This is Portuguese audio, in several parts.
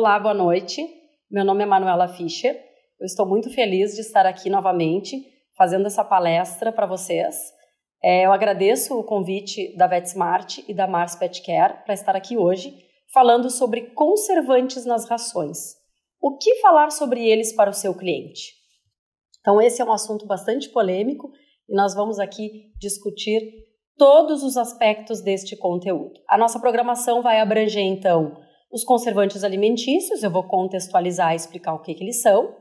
Olá, boa noite. Meu nome é Manuela Fischer. Eu estou muito feliz de estar aqui novamente fazendo essa palestra para vocês. É, eu agradeço o convite da VetSmart e da Mars Pet Care para estar aqui hoje falando sobre conservantes nas rações. O que falar sobre eles para o seu cliente? Então, esse é um assunto bastante polêmico e nós vamos aqui discutir todos os aspectos deste conteúdo. A nossa programação vai abranger, então, os conservantes alimentícios, eu vou contextualizar e explicar o que, que eles são.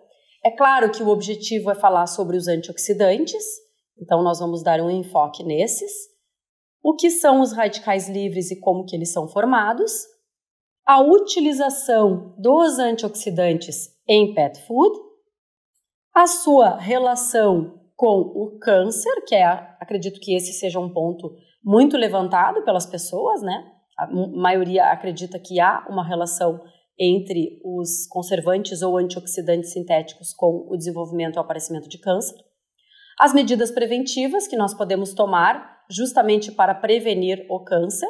É claro que o objetivo é falar sobre os antioxidantes, então nós vamos dar um enfoque nesses. O que são os radicais livres e como que eles são formados? A utilização dos antioxidantes em pet food, a sua relação com o câncer, que é, acredito que esse seja um ponto muito levantado pelas pessoas, né? a maioria acredita que há uma relação entre os conservantes ou antioxidantes sintéticos com o desenvolvimento ou aparecimento de câncer. As medidas preventivas que nós podemos tomar justamente para prevenir o câncer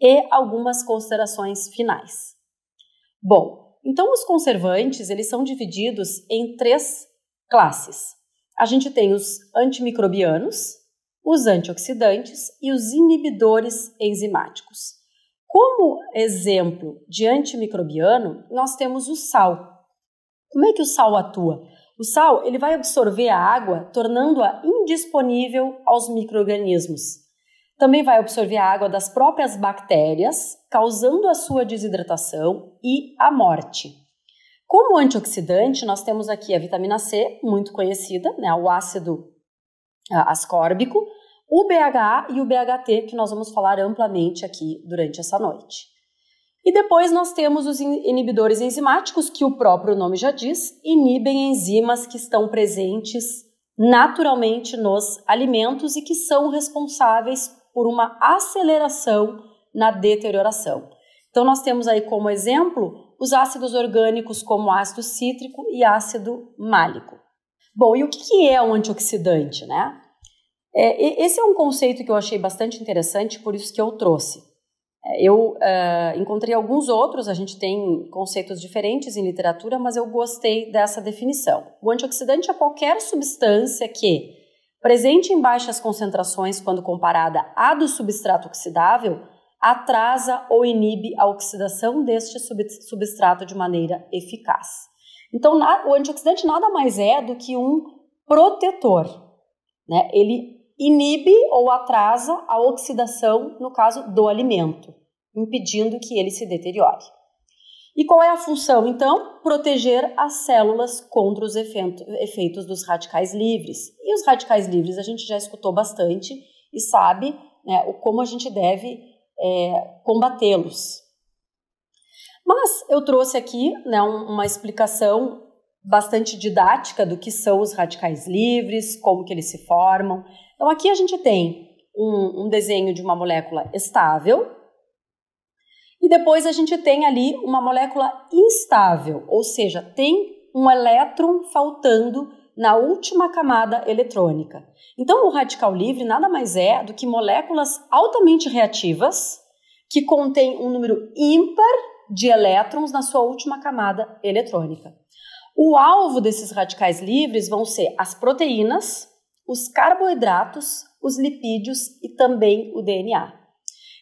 e algumas considerações finais. Bom, então os conservantes, eles são divididos em três classes. A gente tem os antimicrobianos, os antioxidantes e os inibidores enzimáticos. Como exemplo de antimicrobiano, nós temos o sal. Como é que o sal atua? O sal ele vai absorver a água, tornando-a indisponível aos microorganismos. Também vai absorver a água das próprias bactérias, causando a sua desidratação e a morte. Como antioxidante, nós temos aqui a vitamina C, muito conhecida, né, o ácido ascórbico, o BHA e o BHT, que nós vamos falar amplamente aqui durante essa noite. E depois nós temos os inibidores enzimáticos, que o próprio nome já diz, inibem enzimas que estão presentes naturalmente nos alimentos e que são responsáveis por uma aceleração na deterioração. Então nós temos aí como exemplo os ácidos orgânicos como ácido cítrico e ácido málico. Bom, e o que é um antioxidante, né? É, esse é um conceito que eu achei bastante interessante, por isso que eu trouxe. É, eu é, encontrei alguns outros, a gente tem conceitos diferentes em literatura, mas eu gostei dessa definição. O antioxidante é qualquer substância que, presente em baixas concentrações quando comparada à do substrato oxidável, atrasa ou inibe a oxidação deste substrato de maneira eficaz. Então, o antioxidante nada mais é do que um protetor. Né? Ele inibe ou atrasa a oxidação, no caso do alimento, impedindo que ele se deteriore. E qual é a função, então? Proteger as células contra os efeitos dos radicais livres. E os radicais livres a gente já escutou bastante e sabe né, como a gente deve é, combatê-los. Mas eu trouxe aqui né, uma explicação bastante didática do que são os radicais livres, como que eles se formam. Então aqui a gente tem um, um desenho de uma molécula estável e depois a gente tem ali uma molécula instável, ou seja, tem um elétron faltando na última camada eletrônica. Então, o radical livre nada mais é do que moléculas altamente reativas que contêm um número ímpar de elétrons na sua última camada eletrônica. O alvo desses radicais livres vão ser as proteínas, os carboidratos, os lipídios e também o DNA.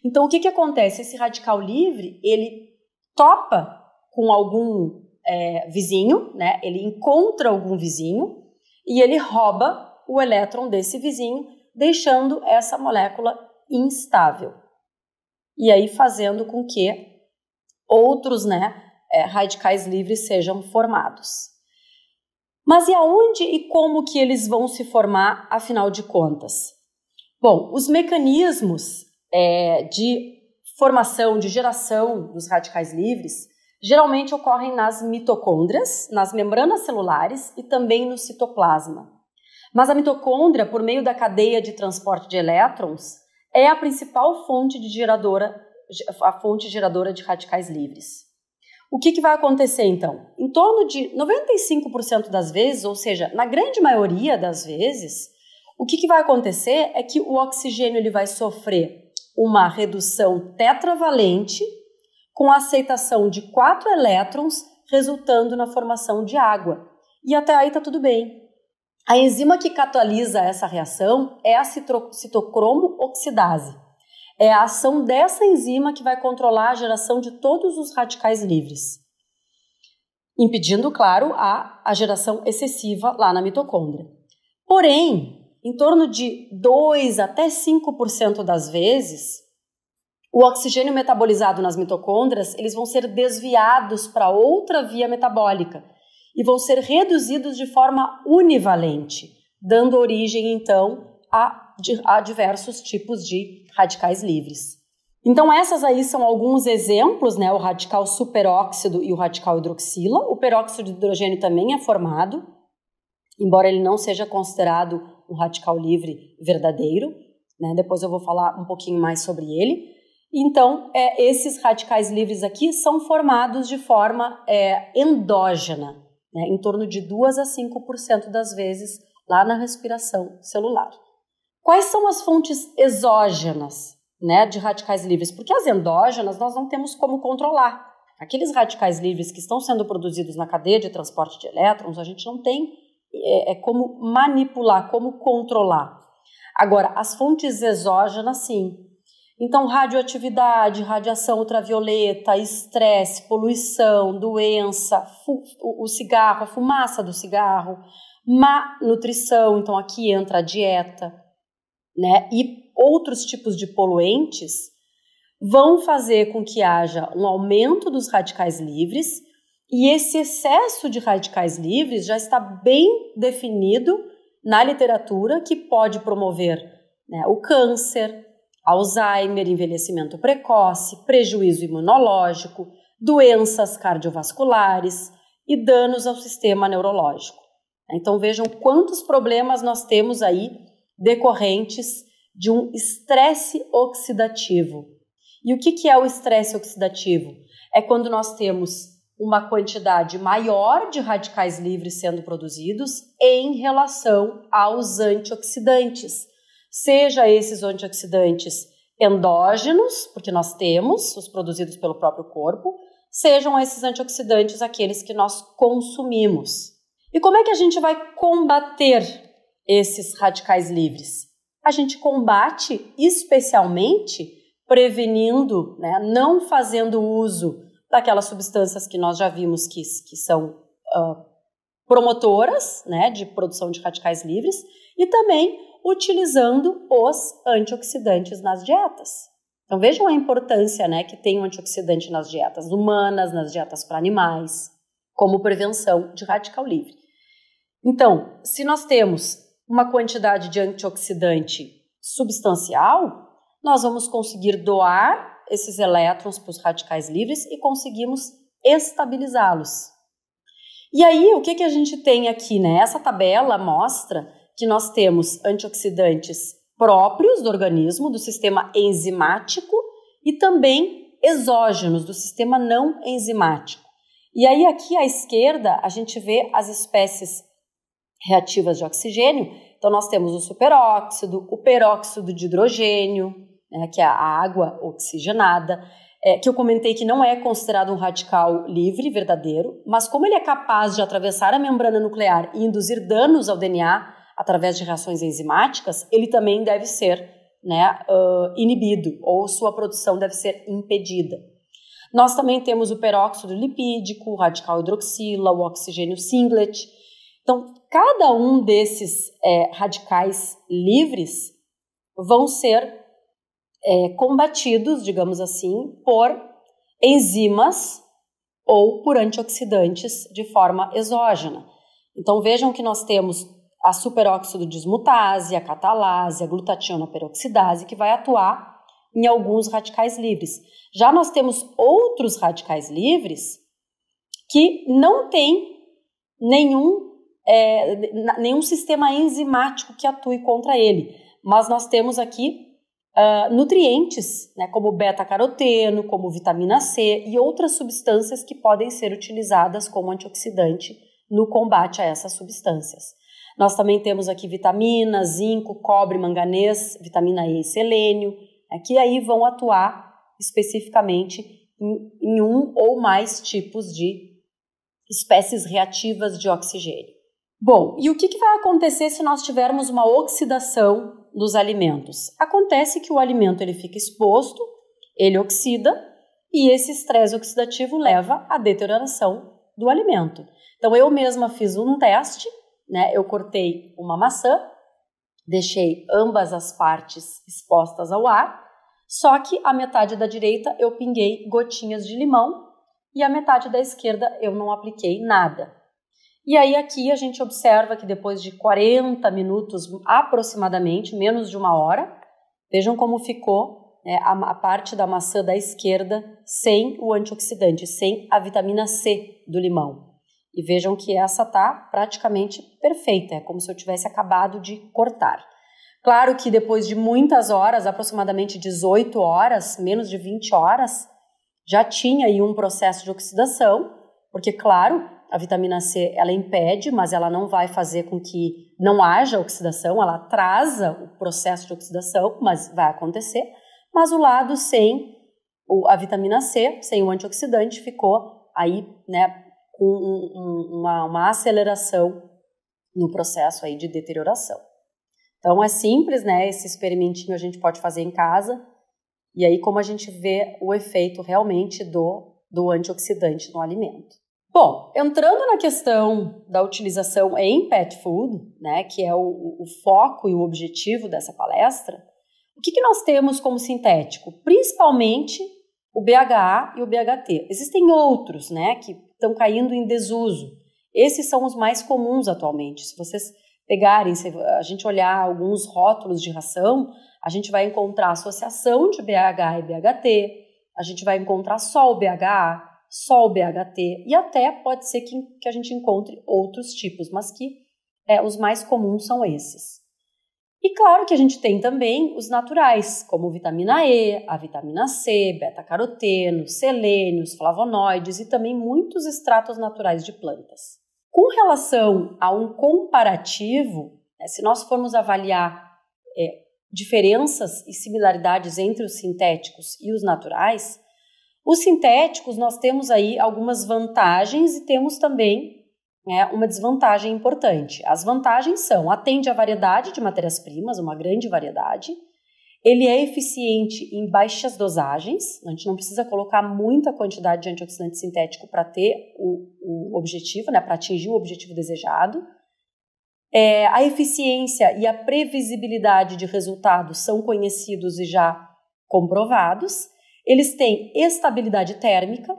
Então, o que, que acontece? Esse radical livre ele topa com algum é, vizinho, né? ele encontra algum vizinho e ele rouba o elétron desse vizinho, deixando essa molécula instável. E aí fazendo com que outros né, é, radicais livres sejam formados. Mas e aonde e como que eles vão se formar, afinal de contas? Bom, os mecanismos é, de formação, de geração dos radicais livres, geralmente ocorrem nas mitocôndrias, nas membranas celulares e também no citoplasma. Mas a mitocôndria, por meio da cadeia de transporte de elétrons, é a principal fonte de geradora, a fonte geradora de radicais livres. O que, que vai acontecer então? Em torno de 95% das vezes, ou seja, na grande maioria das vezes, o que, que vai acontecer é que o oxigênio ele vai sofrer uma redução tetravalente com a aceitação de quatro elétrons, resultando na formação de água. E até aí está tudo bem. A enzima que catalisa essa reação é a citocromo oxidase. É a ação dessa enzima que vai controlar a geração de todos os radicais livres, impedindo, claro, a, a geração excessiva lá na mitocôndria. Porém, em torno de 2 até 5% das vezes, o oxigênio metabolizado nas mitocôndrias, eles vão ser desviados para outra via metabólica e vão ser reduzidos de forma univalente, dando origem então a a diversos tipos de radicais livres. Então, essas aí são alguns exemplos, né? O radical superóxido e o radical hidroxila. O peróxido de hidrogênio também é formado, embora ele não seja considerado um radical livre verdadeiro. Né? Depois eu vou falar um pouquinho mais sobre ele. Então, é, esses radicais livres aqui são formados de forma é, endógena, né? em torno de 2 a 5% das vezes lá na respiração celular. Quais são as fontes exógenas né, de radicais livres? Porque as endógenas nós não temos como controlar. Aqueles radicais livres que estão sendo produzidos na cadeia de transporte de elétrons, a gente não tem é, é como manipular, como controlar. Agora, as fontes exógenas, sim. Então, radioatividade, radiação ultravioleta, estresse, poluição, doença, o cigarro, a fumaça do cigarro, má nutrição, então aqui entra a dieta, né, e outros tipos de poluentes vão fazer com que haja um aumento dos radicais livres, e esse excesso de radicais livres já está bem definido na literatura que pode promover né, o câncer, Alzheimer, envelhecimento precoce, prejuízo imunológico, doenças cardiovasculares e danos ao sistema neurológico. Então vejam quantos problemas nós temos aí decorrentes de um estresse oxidativo. E o que, que é o estresse oxidativo? É quando nós temos uma quantidade maior de radicais livres sendo produzidos em relação aos antioxidantes, seja esses antioxidantes endógenos, porque nós temos os produzidos pelo próprio corpo, sejam esses antioxidantes aqueles que nós consumimos. E como é que a gente vai combater esses radicais livres? A gente combate especialmente prevenindo, né, não fazendo uso daquelas substâncias que nós já vimos que, que são uh, promotoras né, de produção de radicais livres e também utilizando os antioxidantes nas dietas. Então vejam a importância né, que tem o um antioxidante nas dietas humanas, nas dietas para animais, como prevenção de radical livre. Então, se nós temos uma quantidade de antioxidante substancial, nós vamos conseguir doar esses elétrons para os radicais livres e conseguimos estabilizá-los. E aí, o que, que a gente tem aqui? Né? Essa tabela mostra que nós temos antioxidantes próprios do organismo, do sistema enzimático, e também exógenos, do sistema não enzimático. E aí, aqui à esquerda, a gente vê as espécies reativas de oxigênio. Então, nós temos o superóxido, o peróxido de hidrogênio, né, que é a água oxigenada, é, que eu comentei que não é considerado um radical livre, verdadeiro, mas como ele é capaz de atravessar a membrana nuclear e induzir danos ao DNA através de reações enzimáticas, ele também deve ser né, uh, inibido ou sua produção deve ser impedida. Nós também temos o peróxido lipídico, o radical hidroxila, o oxigênio singlet, então, cada um desses é, radicais livres vão ser é, combatidos, digamos assim, por enzimas ou por antioxidantes de forma exógena. Então, vejam que nós temos a superóxido desmutase, a catalase, a glutationa peroxidase, que vai atuar em alguns radicais livres. Já nós temos outros radicais livres que não têm nenhum é, nenhum sistema enzimático que atue contra ele. Mas nós temos aqui uh, nutrientes, né, como beta-caroteno, como vitamina C e outras substâncias que podem ser utilizadas como antioxidante no combate a essas substâncias. Nós também temos aqui vitamina, zinco, cobre, manganês, vitamina E e selênio, né, que aí vão atuar especificamente em, em um ou mais tipos de espécies reativas de oxigênio. Bom, e o que, que vai acontecer se nós tivermos uma oxidação dos alimentos? Acontece que o alimento ele fica exposto, ele oxida e esse estresse oxidativo leva à deterioração do alimento. Então eu mesma fiz um teste, né? Eu cortei uma maçã, deixei ambas as partes expostas ao ar, só que a metade da direita eu pinguei gotinhas de limão e a metade da esquerda eu não apliquei nada. E aí aqui a gente observa que depois de 40 minutos aproximadamente, menos de uma hora, vejam como ficou né, a, a, parte da maçã da esquerda sem o antioxidante, sem a vitamina C do limão. E vejam que essa tá praticamente perfeita, é como se eu tivesse acabado de cortar. Claro que depois de muitas horas, aproximadamente 18 horas, menos de 20 horas, já tinha aí um processo de oxidação, porque claro, a vitamina C, ela impede, mas ela não vai fazer com que não haja oxidação, ela atrasa o processo de oxidação, mas vai acontecer. Mas o lado sem a vitamina C, sem o antioxidante, ficou aí, né, com uma, uma aceleração no processo aí de deterioração. Então é simples, né? Esse experimentinho a gente pode fazer em casa. E aí como a gente vê o efeito realmente do do antioxidante no alimento. Bom, entrando na questão da utilização em pet food, né, que é o, o foco e o objetivo dessa palestra, o que, que nós temos como sintético? Principalmente o BHA e o BHT. Existem outros, né, que estão caindo em desuso. Esses são os mais comuns atualmente. Se vocês pegarem, se a gente olhar alguns rótulos de ração, a gente vai encontrar associação de BHA e BHT, a gente vai encontrar só o BHA, só o BHT e até pode ser que, que a gente encontre outros tipos, mas que é, os mais comuns são esses. E claro que a gente tem também os naturais, como vitamina E, a vitamina C, beta-caroteno, selênio, os flavonoides e também muitos extratos naturais de plantas. Com relação a um comparativo, né, se nós formos avaliar é, diferenças e similaridades entre os sintéticos e os naturais, os sintéticos, nós temos aí algumas vantagens e temos também né, uma desvantagem importante. As vantagens são: atende a variedade de matérias-primas, uma grande variedade. Ele é eficiente em baixas dosagens, a gente não precisa colocar muita quantidade de antioxidante sintético para ter o, o objetivo, né, para atingir o objetivo desejado. É, a eficiência e a previsibilidade de resultados são conhecidos e já comprovados. Eles têm estabilidade térmica,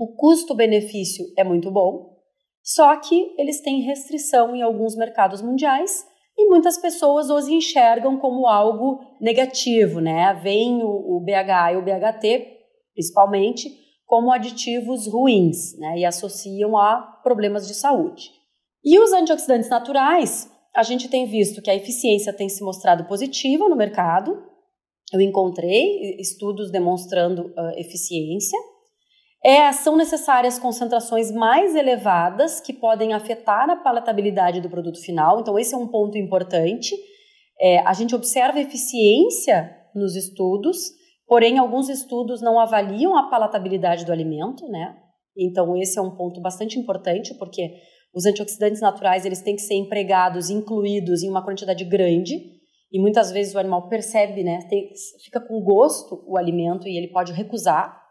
o custo-benefício é muito bom, só que eles têm restrição em alguns mercados mundiais e muitas pessoas os enxergam como algo negativo, né? Vem o, o BHA e o BHT, principalmente, como aditivos ruins, né? E associam a problemas de saúde. E os antioxidantes naturais, a gente tem visto que a eficiência tem se mostrado positiva no mercado, eu encontrei estudos demonstrando uh, eficiência. É, são necessárias concentrações mais elevadas que podem afetar a palatabilidade do produto final. Então, esse é um ponto importante. É, a gente observa eficiência nos estudos, porém, alguns estudos não avaliam a palatabilidade do alimento, né? Então, esse é um ponto bastante importante, porque os antioxidantes naturais eles têm que ser empregados, incluídos em uma quantidade grande e muitas vezes o animal percebe, né? Tem, fica com gosto o alimento e ele pode recusar.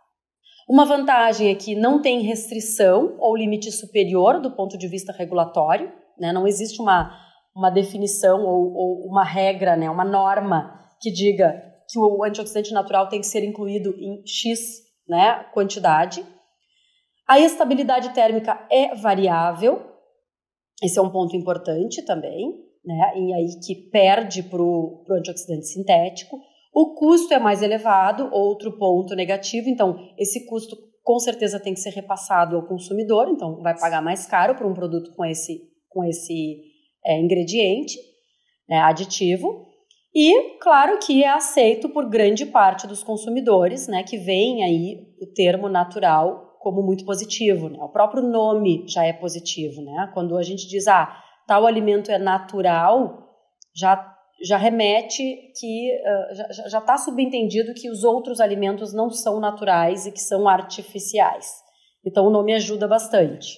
Uma vantagem é que não tem restrição ou limite superior do ponto de vista regulatório, né? Não existe uma, uma definição ou, ou uma regra, né? Uma norma que diga que o antioxidante natural tem que ser incluído em X né, quantidade. A estabilidade térmica é variável, esse é um ponto importante também né, e aí que perde para o antioxidante sintético. O custo é mais elevado, outro ponto negativo, então esse custo com certeza tem que ser repassado ao consumidor, então vai pagar mais caro por um produto com esse, com esse é, ingrediente, né, aditivo. E claro que é aceito por grande parte dos consumidores, né, que veem aí o termo natural como muito positivo. Né? O próprio nome já é positivo, né? Quando a gente diz ah, tal alimento é natural, já, já remete que uh, já está subentendido que os outros alimentos não são naturais e que são artificiais. Então o nome ajuda bastante.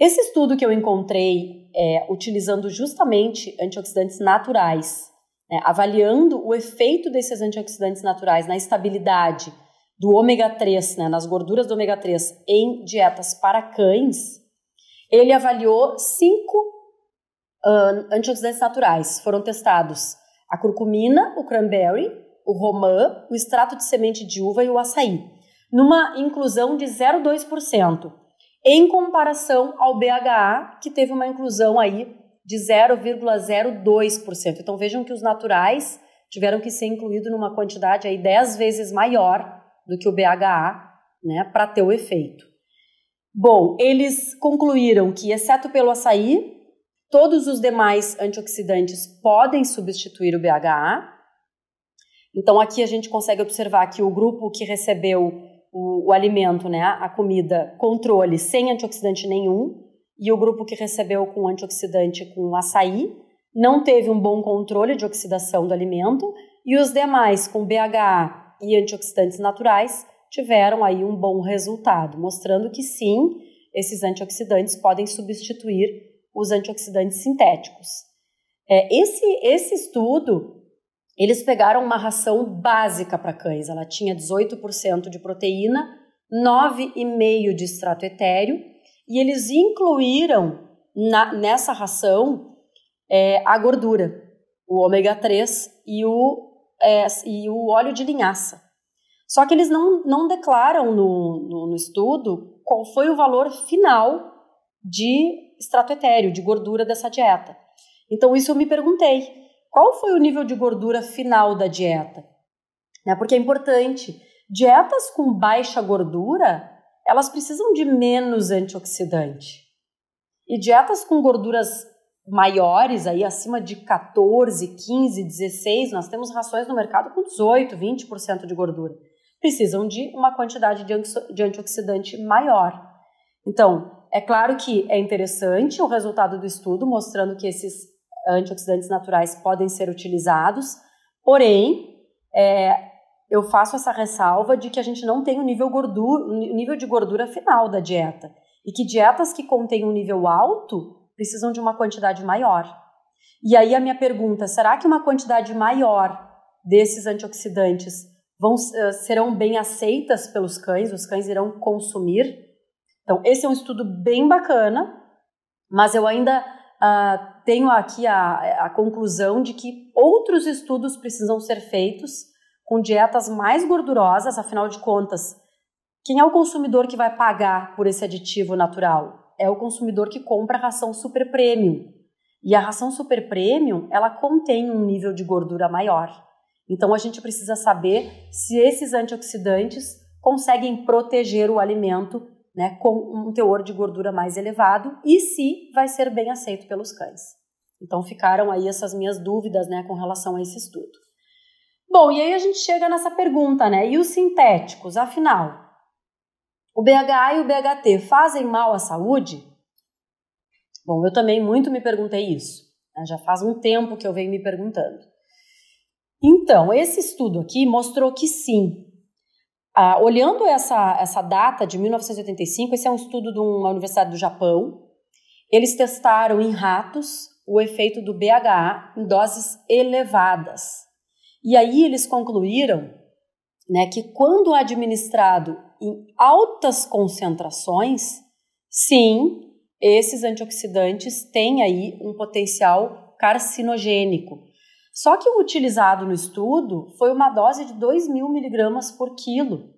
Esse estudo que eu encontrei é, utilizando justamente antioxidantes naturais, né, avaliando o efeito desses antioxidantes naturais na estabilidade do ômega 3, né, nas gorduras do ômega 3 em dietas para cães, ele avaliou cinco uh, antioxidantes naturais. Foram testados a curcumina, o cranberry, o romã, o extrato de semente de uva e o açaí, numa inclusão de 0,2%, em comparação ao BHA, que teve uma inclusão aí de 0,02%. Então vejam que os naturais tiveram que ser incluídos numa quantidade aí 10 vezes maior do que o BHA, né, para ter o efeito. Bom, eles concluíram que, exceto pelo açaí, Todos os demais antioxidantes podem substituir o BHA. Então aqui a gente consegue observar que o grupo que recebeu o, o alimento, né, a comida controle sem antioxidante nenhum, e o grupo que recebeu com antioxidante com açaí não teve um bom controle de oxidação do alimento e os demais com BHA e antioxidantes naturais tiveram aí um bom resultado, mostrando que sim, esses antioxidantes podem substituir os antioxidantes sintéticos. É, esse, esse estudo, eles pegaram uma ração básica para cães. Ela tinha 18% de proteína, 9,5% de extrato etéreo, e eles incluíram na, nessa ração é, a gordura, o ômega 3 e o, é, e o óleo de linhaça. Só que eles não, não declaram no, no, no estudo qual foi o valor final de extrato etéreo, de gordura dessa dieta. Então, isso eu me perguntei: qual foi o nível de gordura final da dieta? Né, porque é importante. Dietas com baixa gordura, elas precisam de menos antioxidante. E dietas com gorduras maiores, aí acima de 14, 15, 16, nós temos rações no mercado com 18, 20% de gordura. Precisam de uma quantidade de antioxidante maior. Então, é claro que é interessante o resultado do estudo mostrando que esses antioxidantes naturais podem ser utilizados, porém, é, eu faço essa ressalva de que a gente não tem o nível, gordura, nível de gordura final da dieta e que dietas que contêm um nível alto precisam de uma quantidade maior. E aí a minha pergunta, será que uma quantidade maior desses antioxidantes vão, eh, serão bem aceitas pelos cães? Os cães irão consumir? Então, esse é um estudo bem bacana, mas eu ainda uh, tenho aqui a, a conclusão de que outros estudos precisam ser feitos com dietas mais gordurosas, afinal de contas, quem é o consumidor que vai pagar por esse aditivo natural? É o consumidor que compra a ração super premium. E a ração super premium, ela contém um nível de gordura maior. Então a gente precisa saber se esses antioxidantes conseguem proteger o alimento né, com um teor de gordura mais elevado e se vai ser bem aceito pelos cães. Então ficaram aí essas minhas dúvidas né, com relação a esse estudo. Bom, e aí a gente chega nessa pergunta, né? E os sintéticos, afinal, o BHA e o BHT fazem mal à saúde? Bom, eu também muito me perguntei isso. Né? Já faz um tempo que eu venho me perguntando. Então, esse estudo aqui mostrou que sim, ah, olhando essa, essa data de 1985, esse é um estudo de uma universidade do Japão. Eles testaram em ratos o efeito do BHA em doses elevadas. E aí eles concluíram né, que quando administrado em altas concentrações, sim, esses antioxidantes têm aí um potencial carcinogênico. Só que o utilizado no estudo foi uma dose de 2 mil miligramas por quilo.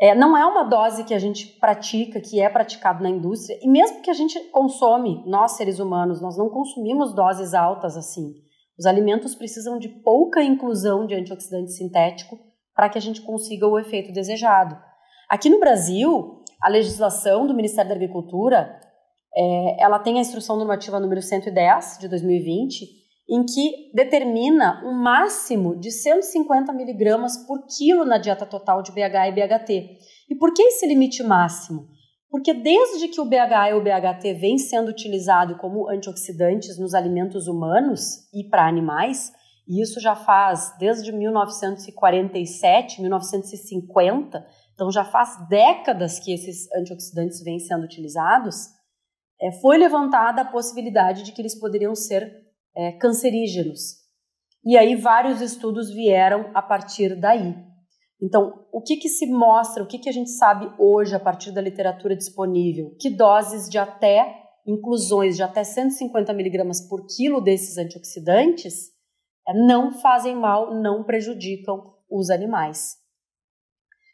É, não é uma dose que a gente pratica, que é praticado na indústria, e mesmo que a gente consome, nós seres humanos, nós não consumimos doses altas assim. Os alimentos precisam de pouca inclusão de antioxidante sintético para que a gente consiga o efeito desejado. Aqui no Brasil, a legislação do Ministério da Agricultura, é, ela tem a Instrução Normativa número 110 de 2020, em que determina um máximo de 150 miligramas por quilo na dieta total de BH e BHT. E por que esse limite máximo? Porque desde que o BHA e o BHT vem sendo utilizado como antioxidantes nos alimentos humanos e para animais, e isso já faz desde 1947, 1950, então já faz décadas que esses antioxidantes vêm sendo utilizados, é, foi levantada a possibilidade de que eles poderiam ser é, cancerígenos. E aí vários estudos vieram a partir daí. Então, o que, que se mostra, o que, que a gente sabe hoje a partir da literatura disponível? Que doses de até, inclusões de até 150 miligramas por quilo desses antioxidantes é, não fazem mal, não prejudicam os animais.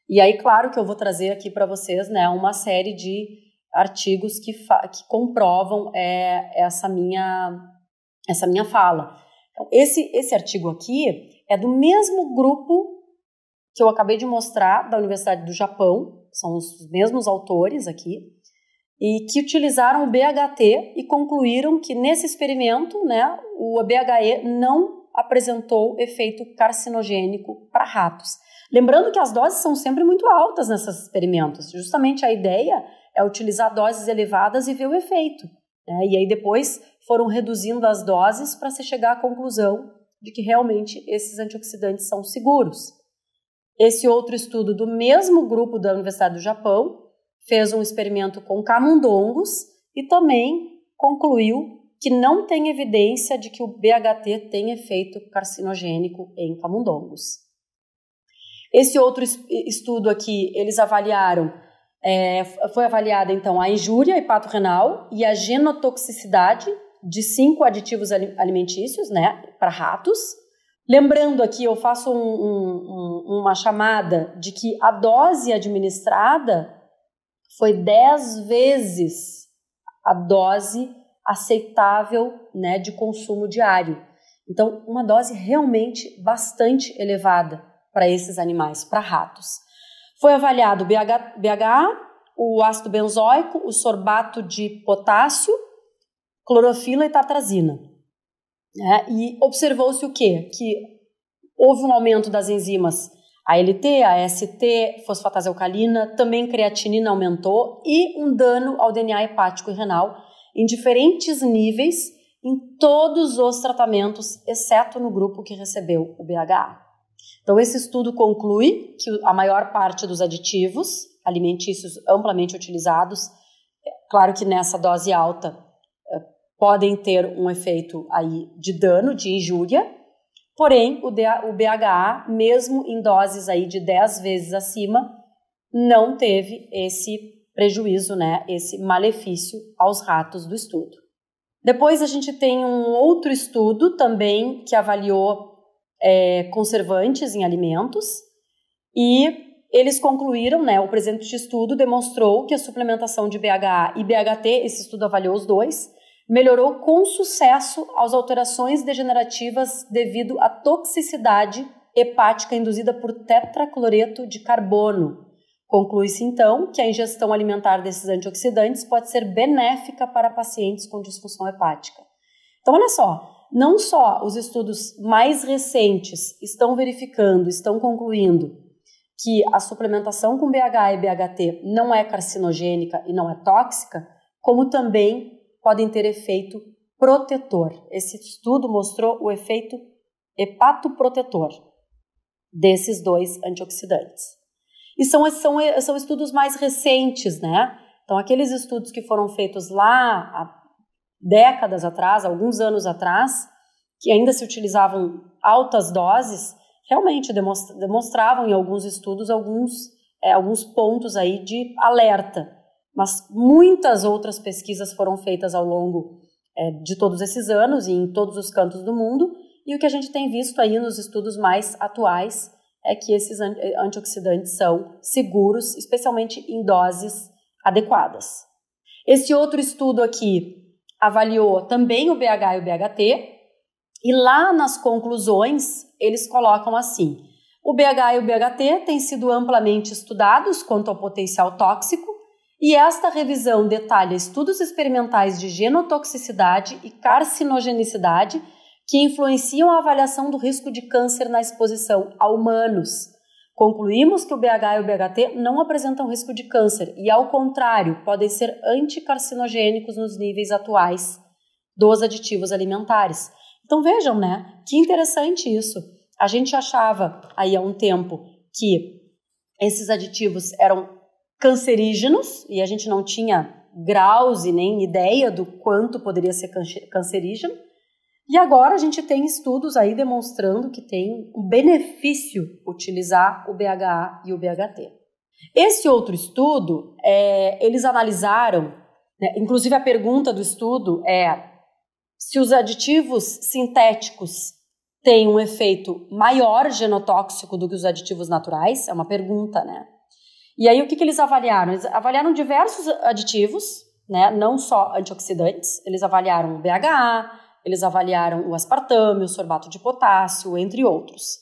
E aí, claro que eu vou trazer aqui para vocês né, uma série de artigos que, que comprovam é, essa minha essa minha fala. Então, esse, esse artigo aqui é do mesmo grupo que eu acabei de mostrar da Universidade do Japão, são os mesmos autores aqui, e que utilizaram o BHT e concluíram que nesse experimento, né, o BHE não apresentou efeito carcinogênico para ratos. Lembrando que as doses são sempre muito altas nesses experimentos. Justamente a ideia é utilizar doses elevadas e ver o efeito. Né? E aí depois foram reduzindo as doses para se chegar à conclusão de que realmente esses antioxidantes são seguros. Esse outro estudo do mesmo grupo da Universidade do Japão fez um experimento com camundongos e também concluiu que não tem evidência de que o BHT tem efeito carcinogênico em camundongos. Esse outro estudo aqui, eles avaliaram, é, foi avaliada então a injúria hepato-renal e a genotoxicidade de cinco aditivos alimentícios, né, para ratos. Lembrando aqui, eu faço um, um, uma chamada de que a dose administrada foi 10 vezes a dose aceitável né, de consumo diário. Então, uma dose realmente bastante elevada para esses animais, para ratos. Foi avaliado o BH, BH, o ácido benzoico, o sorbato de potássio clorofila e tartrazina. Né? E observou-se o quê? Que houve um aumento das enzimas ALT, AST, fosfatase alcalina, também creatinina aumentou e um dano ao DNA hepático e renal em diferentes níveis em todos os tratamentos, exceto no grupo que recebeu o BHA. Então, esse estudo conclui que a maior parte dos aditivos alimentícios amplamente utilizados, é claro que nessa dose alta podem ter um efeito aí de dano, de injúria, porém o, BHA, mesmo em doses aí de 10 vezes acima, não teve esse prejuízo, né, esse malefício aos ratos do estudo. Depois a gente tem um outro estudo também que avaliou é, conservantes em alimentos e eles concluíram, né, o presente estudo demonstrou que a suplementação de BHA e BHT, esse estudo avaliou os dois, melhorou com sucesso as alterações degenerativas devido à toxicidade hepática induzida por tetracloreto de carbono. Conclui-se então que a ingestão alimentar desses antioxidantes pode ser benéfica para pacientes com disfunção hepática. Então, olha só, não só os estudos mais recentes estão verificando, estão concluindo que a suplementação com BH e BHT não é carcinogênica e não é tóxica, como também podem ter efeito protetor. Esse estudo mostrou o efeito hepatoprotetor desses dois antioxidantes. E são, são, são estudos mais recentes, né? Então, aqueles estudos que foram feitos lá há décadas atrás, alguns anos atrás, que ainda se utilizavam altas doses, realmente demonstravam em alguns estudos alguns, é, alguns pontos aí de alerta mas muitas outras pesquisas foram feitas ao longo é, de todos esses anos e em todos os cantos do mundo. E o que a gente tem visto aí nos estudos mais atuais é que esses eh, antioxidantes são seguros, especialmente em doses adequadas. Esse outro estudo aqui avaliou também o BH e o BHT, e lá nas conclusões eles colocam assim: o BH e o BHT têm sido amplamente estudados quanto ao potencial tóxico e esta revisão detalha estudos experimentais de genotoxicidade e carcinogenicidade que influenciam a avaliação do risco de câncer na exposição a humanos. Concluímos que o BH e o BHT não apresentam risco de câncer e, ao contrário, podem ser anticarcinogênicos nos níveis atuais dos aditivos alimentares. Então vejam, né? Que interessante isso. A gente achava aí há um tempo que esses aditivos eram cancerígenos, e a gente não tinha graus e nem ideia do quanto poderia ser cancerígeno. E agora a gente tem estudos aí demonstrando que tem um benefício utilizar o BHA e o BHT. Esse outro estudo, é, eles analisaram, né, inclusive a pergunta do estudo é se os aditivos sintéticos têm um efeito maior genotóxico do que os aditivos naturais, é uma pergunta, né? E aí, o que, que eles avaliaram? Eles avaliaram diversos aditivos, né? não só antioxidantes. Eles avaliaram o BHA, eles avaliaram o aspartame, o sorbato de potássio, entre outros.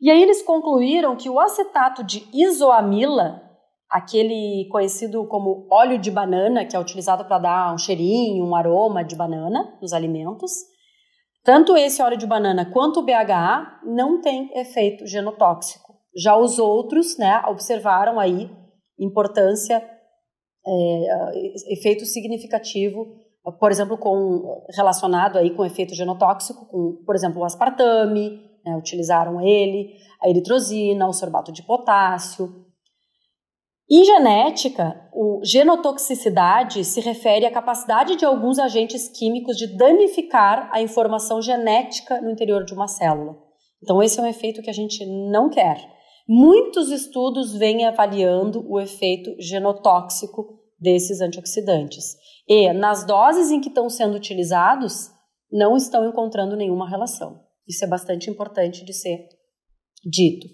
E aí, eles concluíram que o acetato de isoamila, aquele conhecido como óleo de banana, que é utilizado para dar um cheirinho, um aroma de banana nos alimentos, tanto esse óleo de banana quanto o BHA não tem efeito genotóxico. Já os outros né, observaram aí importância, é, efeito significativo, por exemplo, com, relacionado aí com efeito genotóxico, com, por exemplo, o aspartame, né, utilizaram ele, a eritrosina, o sorbato de potássio. Em genética, o genotoxicidade se refere à capacidade de alguns agentes químicos de danificar a informação genética no interior de uma célula. Então, esse é um efeito que a gente não quer. Muitos estudos vêm avaliando o efeito genotóxico desses antioxidantes. E nas doses em que estão sendo utilizados, não estão encontrando nenhuma relação. Isso é bastante importante de ser dito.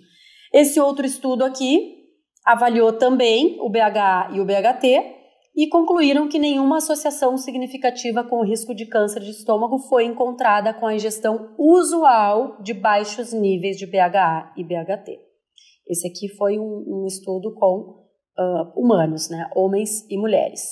Esse outro estudo aqui avaliou também o BH e o BHT e concluíram que nenhuma associação significativa com o risco de câncer de estômago foi encontrada com a ingestão usual de baixos níveis de BHA e BHT. Esse aqui foi um, um estudo com uh, humanos, né? Homens e mulheres.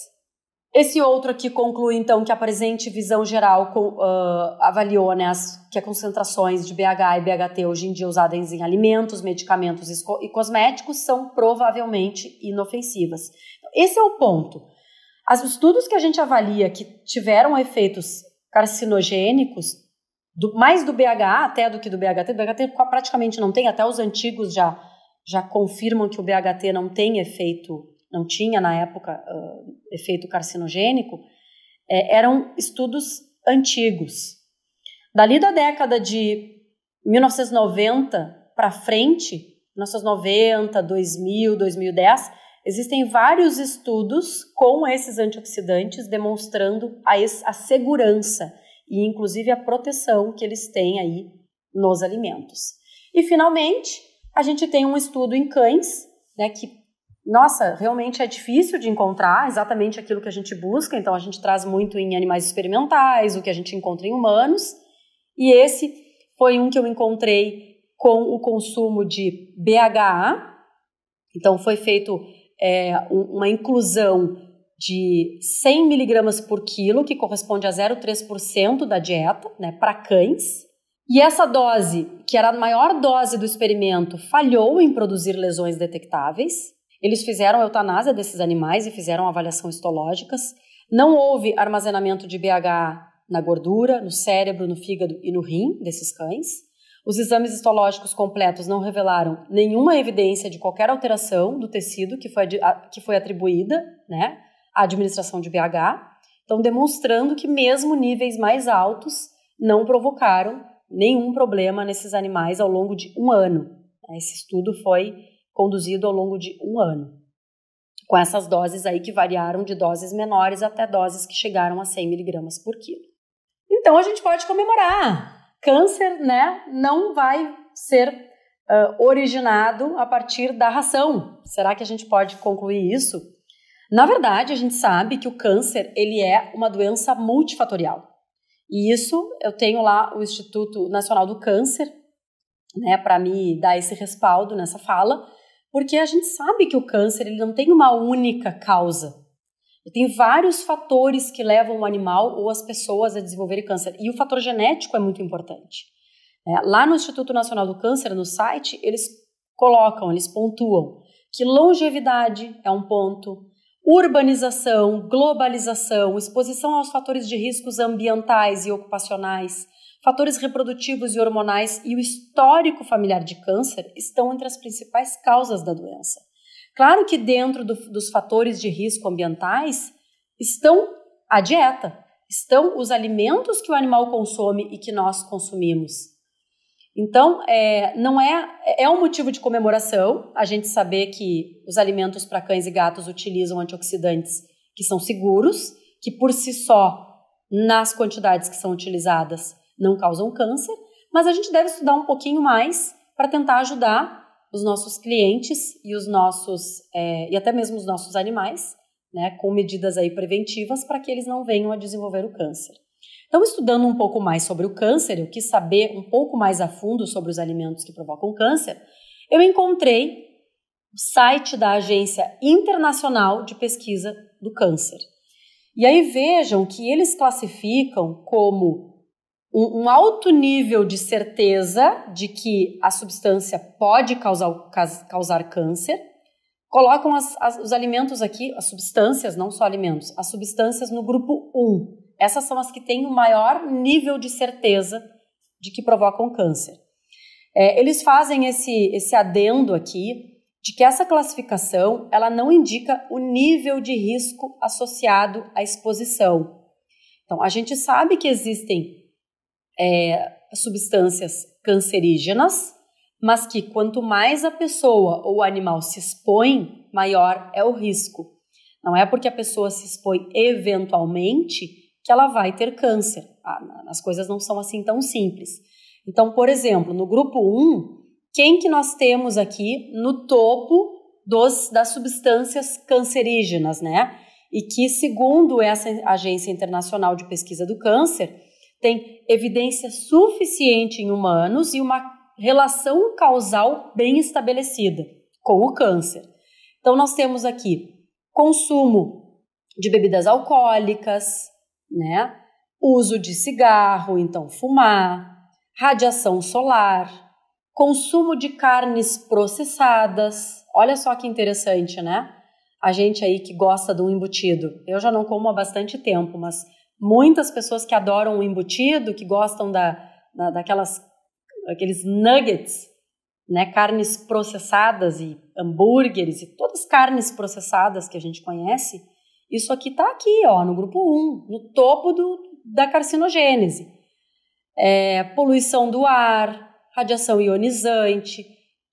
Esse outro aqui conclui, então, que a presente visão geral com, uh, avaliou né, as, que as é concentrações de BH e BHT hoje em dia usadas em alimentos, medicamentos e cosméticos são provavelmente inofensivas. Então, esse é o ponto. Os estudos que a gente avalia que tiveram efeitos carcinogênicos, do, mais do BH até do que do BHT, do BHT praticamente não tem, até os antigos já já confirmam que o BHT não tem efeito, não tinha na época uh, efeito carcinogênico, é, eram estudos antigos. Dali da década de 1990 para frente, 1990, 2000, 2010, existem vários estudos com esses antioxidantes demonstrando a, a segurança e inclusive a proteção que eles têm aí nos alimentos. E finalmente, a gente tem um estudo em cães, né, que, nossa, realmente é difícil de encontrar exatamente aquilo que a gente busca, então a gente traz muito em animais experimentais, o que a gente encontra em humanos, e esse foi um que eu encontrei com o consumo de BHA, então foi feito é, uma inclusão de 100 miligramas por quilo, que corresponde a 0,3% da dieta, né, para cães, e essa dose, que era a maior dose do experimento, falhou em produzir lesões detectáveis. Eles fizeram eutanásia desses animais e fizeram avaliação histológicas. Não houve armazenamento de BH na gordura, no cérebro, no fígado e no rim desses cães. Os exames histológicos completos não revelaram nenhuma evidência de qualquer alteração do tecido que foi, que foi atribuída né, à administração de BH. Então, demonstrando que mesmo níveis mais altos não provocaram nenhum problema nesses animais ao longo de um ano. Esse estudo foi conduzido ao longo de um ano, com essas doses aí que variaram de doses menores até doses que chegaram a 100 miligramas por quilo. Então a gente pode comemorar. Câncer, né, não vai ser uh, originado a partir da ração. Será que a gente pode concluir isso? Na verdade, a gente sabe que o câncer ele é uma doença multifatorial. E isso eu tenho lá o Instituto Nacional do Câncer, né, para me dar esse respaldo nessa fala, porque a gente sabe que o câncer ele não tem uma única causa. Tem vários fatores que levam o animal ou as pessoas a desenvolver câncer. E o fator genético é muito importante. É, lá no Instituto Nacional do Câncer, no site, eles colocam, eles pontuam que longevidade é um ponto, urbanização, globalização, exposição aos fatores de riscos ambientais e ocupacionais, fatores reprodutivos e hormonais e o histórico familiar de câncer estão entre as principais causas da doença. Claro que dentro do, dos fatores de risco ambientais estão a dieta, estão os alimentos que o animal consome e que nós consumimos então, é, não é é um motivo de comemoração a gente saber que os alimentos para cães e gatos utilizam antioxidantes que são seguros, que por si só, nas quantidades que são utilizadas, não causam câncer, mas a gente deve estudar um pouquinho mais para tentar ajudar os nossos clientes e os nossos é, e até mesmo os nossos animais, né, com medidas aí preventivas para que eles não venham a desenvolver o câncer. Então, estudando um pouco mais sobre o câncer, eu quis saber um pouco mais a fundo sobre os alimentos que provocam câncer, eu encontrei o site da Agência Internacional de Pesquisa do Câncer. E aí vejam que eles classificam como um, um alto nível de certeza de que a substância pode causar, causar câncer, colocam as, as, os alimentos aqui, as substâncias, não só alimentos, as substâncias no grupo 1. Essas são as que têm o maior nível de certeza de que provocam câncer. É, eles fazem esse, esse adendo aqui de que essa classificação ela não indica o nível de risco associado à exposição. Então, a gente sabe que existem é, substâncias cancerígenas, mas que quanto mais a pessoa ou o animal se expõe, maior é o risco. Não é porque a pessoa se expõe eventualmente que ela vai ter câncer. Ah, as coisas não são assim tão simples. Então, por exemplo, no grupo 1, quem que nós temos aqui no topo dos, das substâncias cancerígenas, né? E que, segundo essa Agência Internacional de Pesquisa do Câncer, tem evidência suficiente em humanos e uma relação causal bem estabelecida com o câncer. Então, nós temos aqui consumo de bebidas alcoólicas, né? Uso de cigarro, então fumar, radiação solar, consumo de carnes processadas. Olha só que interessante, né? A gente aí que gosta do embutido. Eu já não como há bastante tempo, mas muitas pessoas que adoram o embutido, que gostam da, da daquelas aqueles nuggets, né, carnes processadas e hambúrgueres e todas as carnes processadas que a gente conhece, isso aqui está aqui, ó, no grupo 1, no topo do, da carcinogênese. É, poluição do ar, radiação ionizante,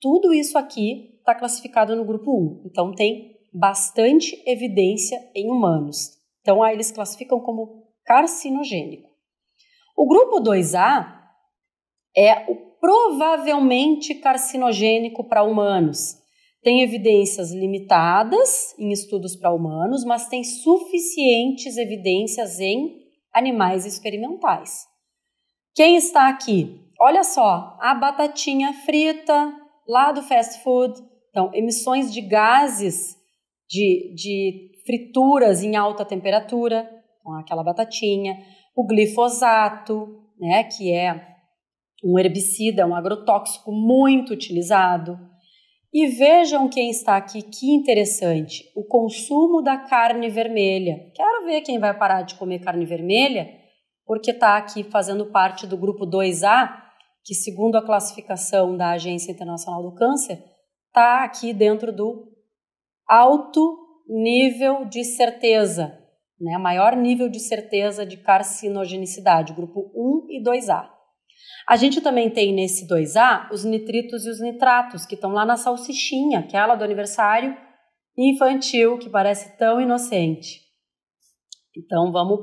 tudo isso aqui está classificado no grupo 1. Então tem bastante evidência em humanos. Então aí eles classificam como carcinogênico. O grupo 2A é o provavelmente carcinogênico para humanos. Tem evidências limitadas em estudos para humanos, mas tem suficientes evidências em animais experimentais. Quem está aqui? Olha só, a batatinha frita lá do fast food. Então, emissões de gases de, de frituras em alta temperatura, então aquela batatinha. O glifosato, né, que é um herbicida, é um agrotóxico muito utilizado. E vejam quem está aqui, que interessante, o consumo da carne vermelha. Quero ver quem vai parar de comer carne vermelha, porque está aqui fazendo parte do grupo 2A, que segundo a classificação da Agência Internacional do Câncer, está aqui dentro do alto nível de certeza, né? maior nível de certeza de carcinogenicidade, grupo 1 e 2A. A gente também tem nesse 2A os nitritos e os nitratos, que estão lá na salsichinha, aquela do aniversário infantil, que parece tão inocente. Então vamos,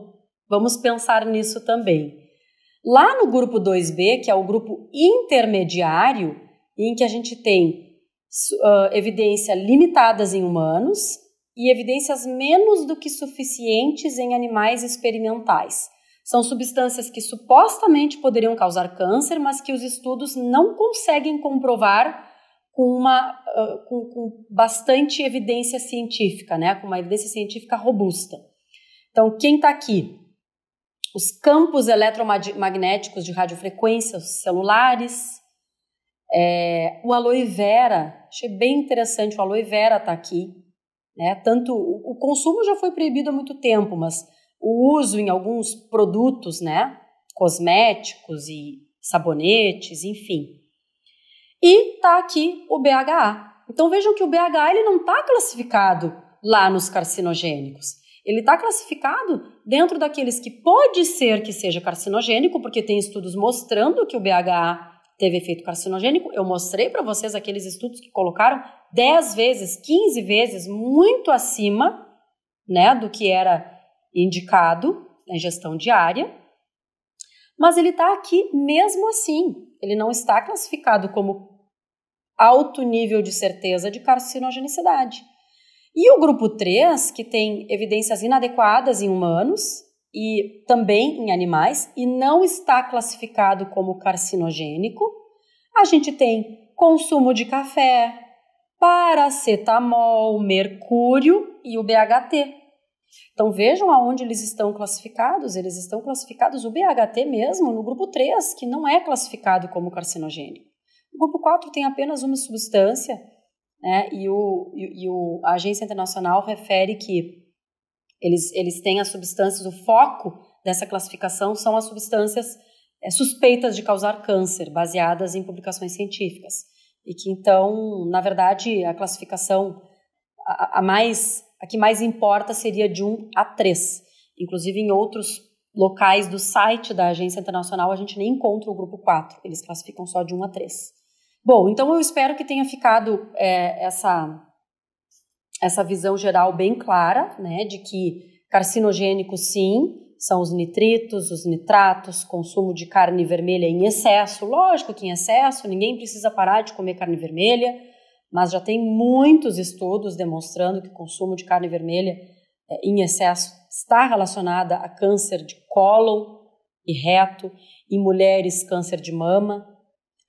vamos pensar nisso também. Lá no grupo 2B, que é o grupo intermediário, em que a gente tem uh, evidência limitadas em humanos e evidências menos do que suficientes em animais experimentais. São substâncias que supostamente poderiam causar câncer, mas que os estudos não conseguem comprovar com uma uh, com, com, bastante evidência científica, né? Com uma evidência científica robusta. Então, quem está aqui? Os campos eletromagnéticos de radiofrequência, os celulares, é, o aloe vera. Achei bem interessante o aloe vera está aqui, né? Tanto o, o consumo já foi proibido há muito tempo, mas o uso em alguns produtos, né? Cosméticos e sabonetes, enfim. E tá aqui o BHA. Então vejam que o BHA ele não está classificado lá nos carcinogênicos. Ele está classificado dentro daqueles que pode ser que seja carcinogênico, porque tem estudos mostrando que o BHA teve efeito carcinogênico. Eu mostrei para vocês aqueles estudos que colocaram 10 vezes, 15 vezes muito acima, né, do que era indicado na gestão diária, mas ele está aqui mesmo assim. Ele não está classificado como alto nível de certeza de carcinogenicidade. E o grupo 3, que tem evidências inadequadas em humanos e também em animais e não está classificado como carcinogênico, a gente tem consumo de café, paracetamol, mercúrio e o BHT, então vejam aonde eles estão classificados. Eles estão classificados, o BHT mesmo, no grupo 3, que não é classificado como carcinogênico. O grupo 4 tem apenas uma substância, né? E, o, e, e o, a agência internacional refere que eles, eles têm as substâncias, o foco dessa classificação são as substâncias é, suspeitas de causar câncer, baseadas em publicações científicas. E que então, na verdade, a classificação a, a mais a que mais importa seria de 1 a 3. Inclusive, em outros locais do site da Agência Internacional, a gente nem encontra o grupo 4. Eles classificam só de 1 a 3. Bom, então eu espero que tenha ficado é, essa, essa visão geral bem clara, né, de que carcinogênicos, sim, são os nitritos, os nitratos, consumo de carne vermelha em excesso. Lógico que em excesso, ninguém precisa parar de comer carne vermelha, mas já tem muitos estudos demonstrando que o consumo de carne vermelha eh, em excesso está relacionada a câncer de cólon e reto, em mulheres câncer de mama.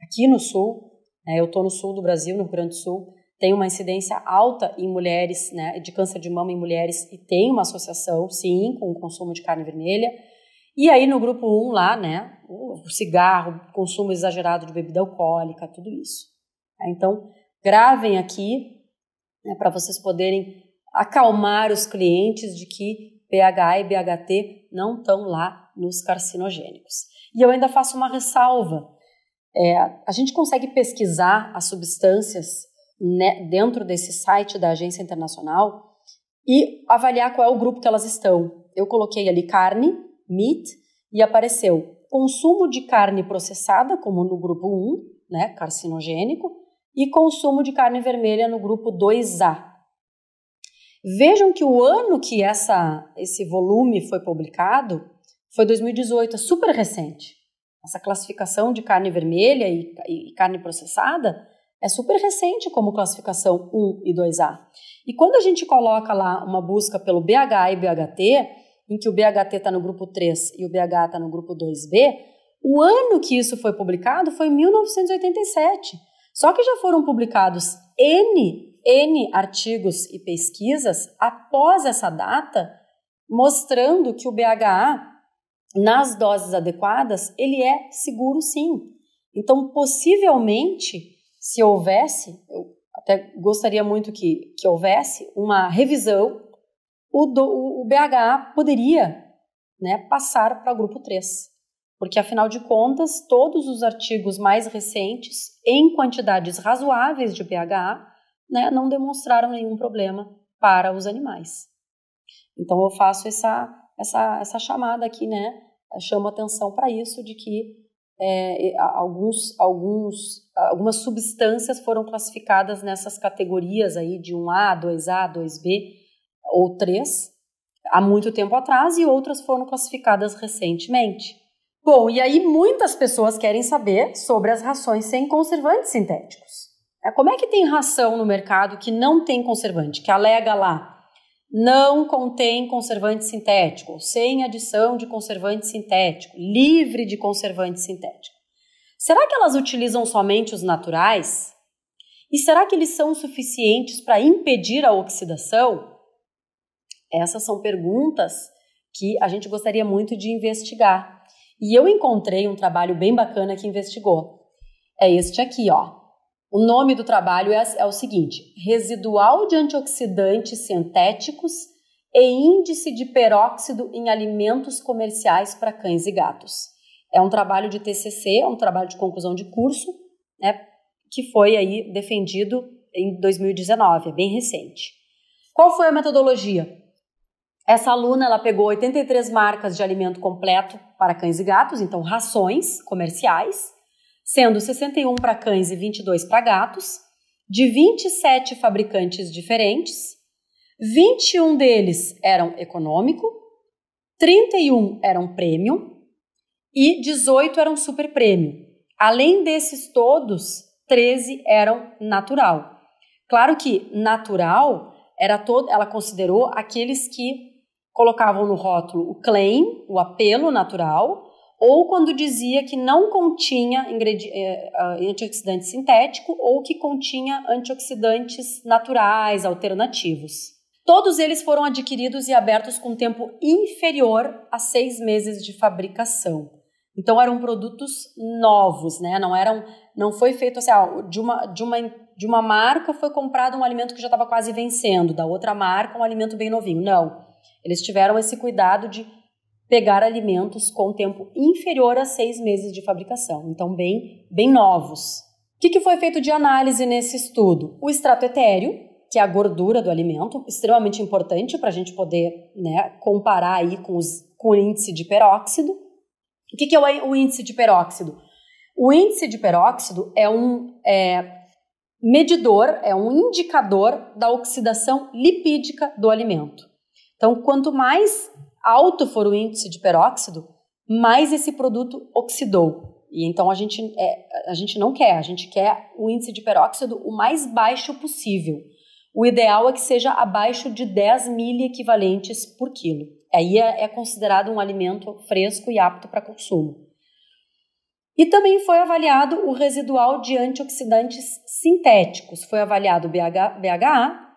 Aqui no sul, né, eu estou no sul do Brasil, no Rio Grande do Sul, tem uma incidência alta em mulheres, né, de câncer de mama em mulheres e tem uma associação, sim, com o consumo de carne vermelha. E aí no grupo 1 lá, né, o cigarro, consumo exagerado de bebida alcoólica, tudo isso. Então, gravem aqui, né, para vocês poderem acalmar os clientes de que pH e BHT não estão lá nos carcinogênicos. E eu ainda faço uma ressalva. É, a gente consegue pesquisar as substâncias né, dentro desse site da agência internacional e avaliar qual é o grupo que elas estão. Eu coloquei ali carne, meat, e apareceu consumo de carne processada, como no grupo 1, né, carcinogênico, e consumo de carne vermelha no grupo 2A. Vejam que o ano que essa, esse volume foi publicado foi 2018, é super recente. Essa classificação de carne vermelha e, e carne processada é super recente como classificação 1 e 2A. E quando a gente coloca lá uma busca pelo BH e BHT, em que o BHT está no grupo 3 e o BH está no grupo 2B, o ano que isso foi publicado foi 1987. Só que já foram publicados N, N artigos e pesquisas após essa data, mostrando que o BHA, nas doses adequadas, ele é seguro sim. Então, possivelmente, se houvesse, eu até gostaria muito que, que houvesse uma revisão, o, do, o BHA poderia né, passar para o grupo 3 porque afinal de contas, todos os artigos mais recentes, em quantidades razoáveis de pH, né, não demonstraram nenhum problema para os animais. Então eu faço essa, essa, essa chamada aqui, né? chamo atenção para isso de que é, alguns, alguns, algumas substâncias foram classificadas nessas categorias aí de 1A, 2A, 2B ou 3 há muito tempo atrás e outras foram classificadas recentemente. Bom, e aí muitas pessoas querem saber sobre as rações sem conservantes sintéticos. É, como é que tem ração no mercado que não tem conservante, que alega lá não contém conservante sintético, sem adição de conservante sintético, livre de conservante sintético? Será que elas utilizam somente os naturais? E será que eles são suficientes para impedir a oxidação? Essas são perguntas que a gente gostaria muito de investigar. E eu encontrei um trabalho bem bacana que investigou. É este aqui, ó. O nome do trabalho é, é o seguinte: residual de antioxidantes sintéticos e índice de peróxido em alimentos comerciais para cães e gatos. É um trabalho de TCC, é um trabalho de conclusão de curso, né, que foi aí defendido em 2019, é bem recente. Qual foi a metodologia? Essa aluna ela pegou 83 marcas de alimento completo para cães e gatos, então rações comerciais, sendo 61 para cães e 22 para gatos, de 27 fabricantes diferentes. 21 deles eram econômico, 31 eram premium e 18 eram super premium. Além desses todos, 13 eram natural. Claro que natural era todo, ela considerou aqueles que colocavam no rótulo o claim, o apelo natural, ou quando dizia que não continha eh, eh, antioxidante sintético ou que continha antioxidantes naturais, alternativos. Todos eles foram adquiridos e abertos com tempo inferior a seis meses de fabricação. Então eram produtos novos, né? Não eram, não foi feito assim, ah, de uma de uma de uma marca foi comprado um alimento que já estava quase vencendo, da outra marca um alimento bem novinho. Não, eles tiveram esse cuidado de pegar alimentos com tempo inferior a seis meses de fabricação, então bem, bem novos. O que, que foi feito de análise nesse estudo? O extrato etéreo, que é a gordura do alimento, extremamente importante para a gente poder né, comparar aí com, os, com o índice de peróxido. O que, que é o, índice de peróxido? O índice de peróxido é um é, medidor, é um indicador da oxidação lipídica do alimento. Então, quanto mais alto for o índice de peróxido, mais esse produto oxidou. E então a gente, é, a gente não quer, a gente quer o índice de peróxido o mais baixo possível. O ideal é que seja abaixo de 10 equivalentes por quilo. Aí é, é considerado um alimento fresco e apto para consumo. E também foi avaliado o residual de antioxidantes sintéticos. Foi avaliado o BH, BHA,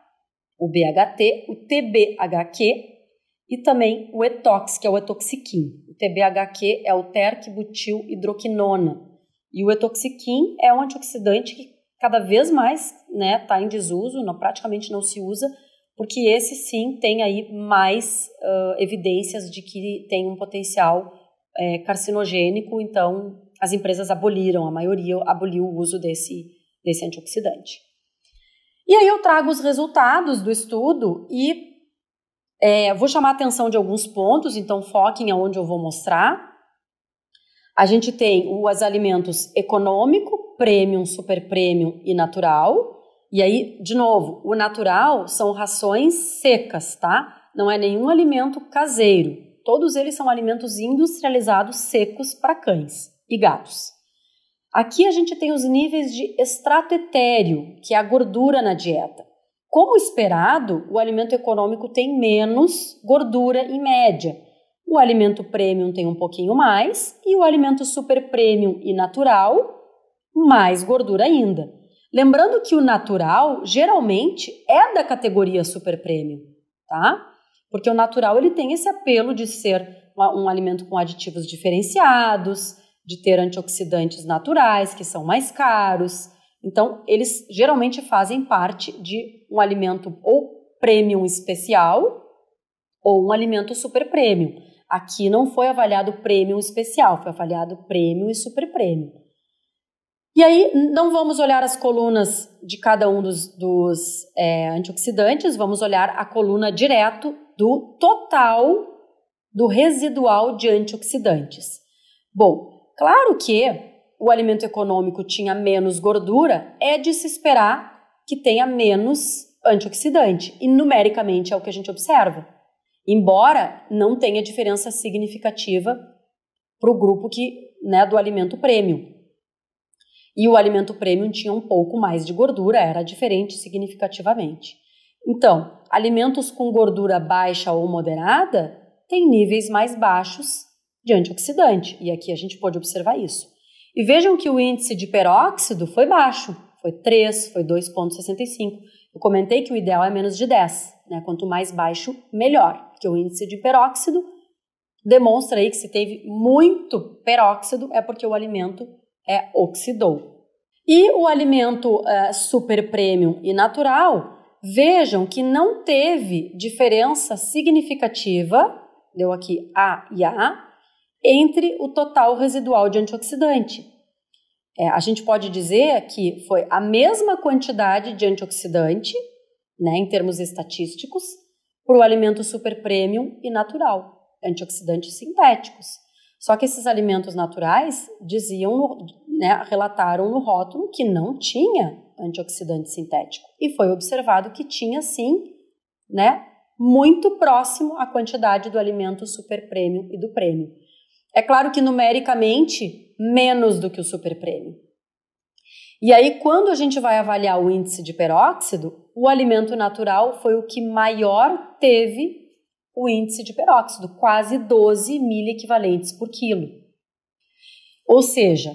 o BHT, o TBHQ e também o etox, que é o etoxiquim. O TBHQ é o terquebutil hidroquinona e o etoxiquim é um antioxidante que cada vez mais está né, tá em desuso, não, praticamente não se usa, porque esse sim tem aí mais uh, evidências de que tem um potencial é, carcinogênico, então as empresas aboliram, a maioria aboliu o uso desse, desse antioxidante. E aí eu trago os resultados do estudo e é, vou chamar a atenção de alguns pontos, então foquem aonde eu vou mostrar. A gente tem os alimentos econômico, premium, super premium e natural. E aí, de novo, o natural são rações secas, tá? Não é nenhum alimento caseiro. Todos eles são alimentos industrializados secos para cães e gatos. Aqui a gente tem os níveis de extrato etéreo, que é a gordura na dieta. Como esperado, o alimento econômico tem menos gordura em média. O alimento premium tem um pouquinho mais e o alimento super premium e natural, mais gordura ainda. Lembrando que o natural geralmente é da categoria super premium, tá? Porque o natural ele tem esse apelo de ser um alimento com aditivos diferenciados, de ter antioxidantes naturais, que são mais caros. Então, eles geralmente fazem parte de um alimento ou premium especial ou um alimento super premium. Aqui não foi avaliado premium especial, foi avaliado premium e super premium. E aí, não vamos olhar as colunas de cada um dos, dos é, antioxidantes, vamos olhar a coluna direto do total do residual de antioxidantes. Bom, Claro que o alimento econômico tinha menos gordura, é de se esperar que tenha menos antioxidante, e numericamente é o que a gente observa. Embora não tenha diferença significativa para o grupo que, né, do alimento premium. E o alimento premium tinha um pouco mais de gordura, era diferente significativamente. Então, alimentos com gordura baixa ou moderada têm níveis mais baixos de antioxidante. E aqui a gente pode observar isso. E vejam que o índice de peróxido foi baixo, foi 3, foi 2,65. Eu comentei que o ideal é menos de 10, né? Quanto mais baixo, melhor, porque o índice de peróxido demonstra aí que se teve muito peróxido é porque o alimento é oxidou. E o alimento é, super premium e natural, vejam que não teve diferença significativa, deu aqui A e A, entre o total residual de antioxidante. É, a gente pode dizer que foi a mesma quantidade de antioxidante, né, em termos estatísticos, para o alimento super premium e natural, antioxidantes sintéticos. Só que esses alimentos naturais diziam, né, relataram no rótulo que não tinha antioxidante sintético. E foi observado que tinha sim, né, muito próximo à quantidade do alimento super premium e do prêmio. É claro que numericamente, menos do que o prêmio. E aí, quando a gente vai avaliar o índice de peróxido, o alimento natural foi o que maior teve o índice de peróxido, quase 12 equivalentes por quilo. Ou seja,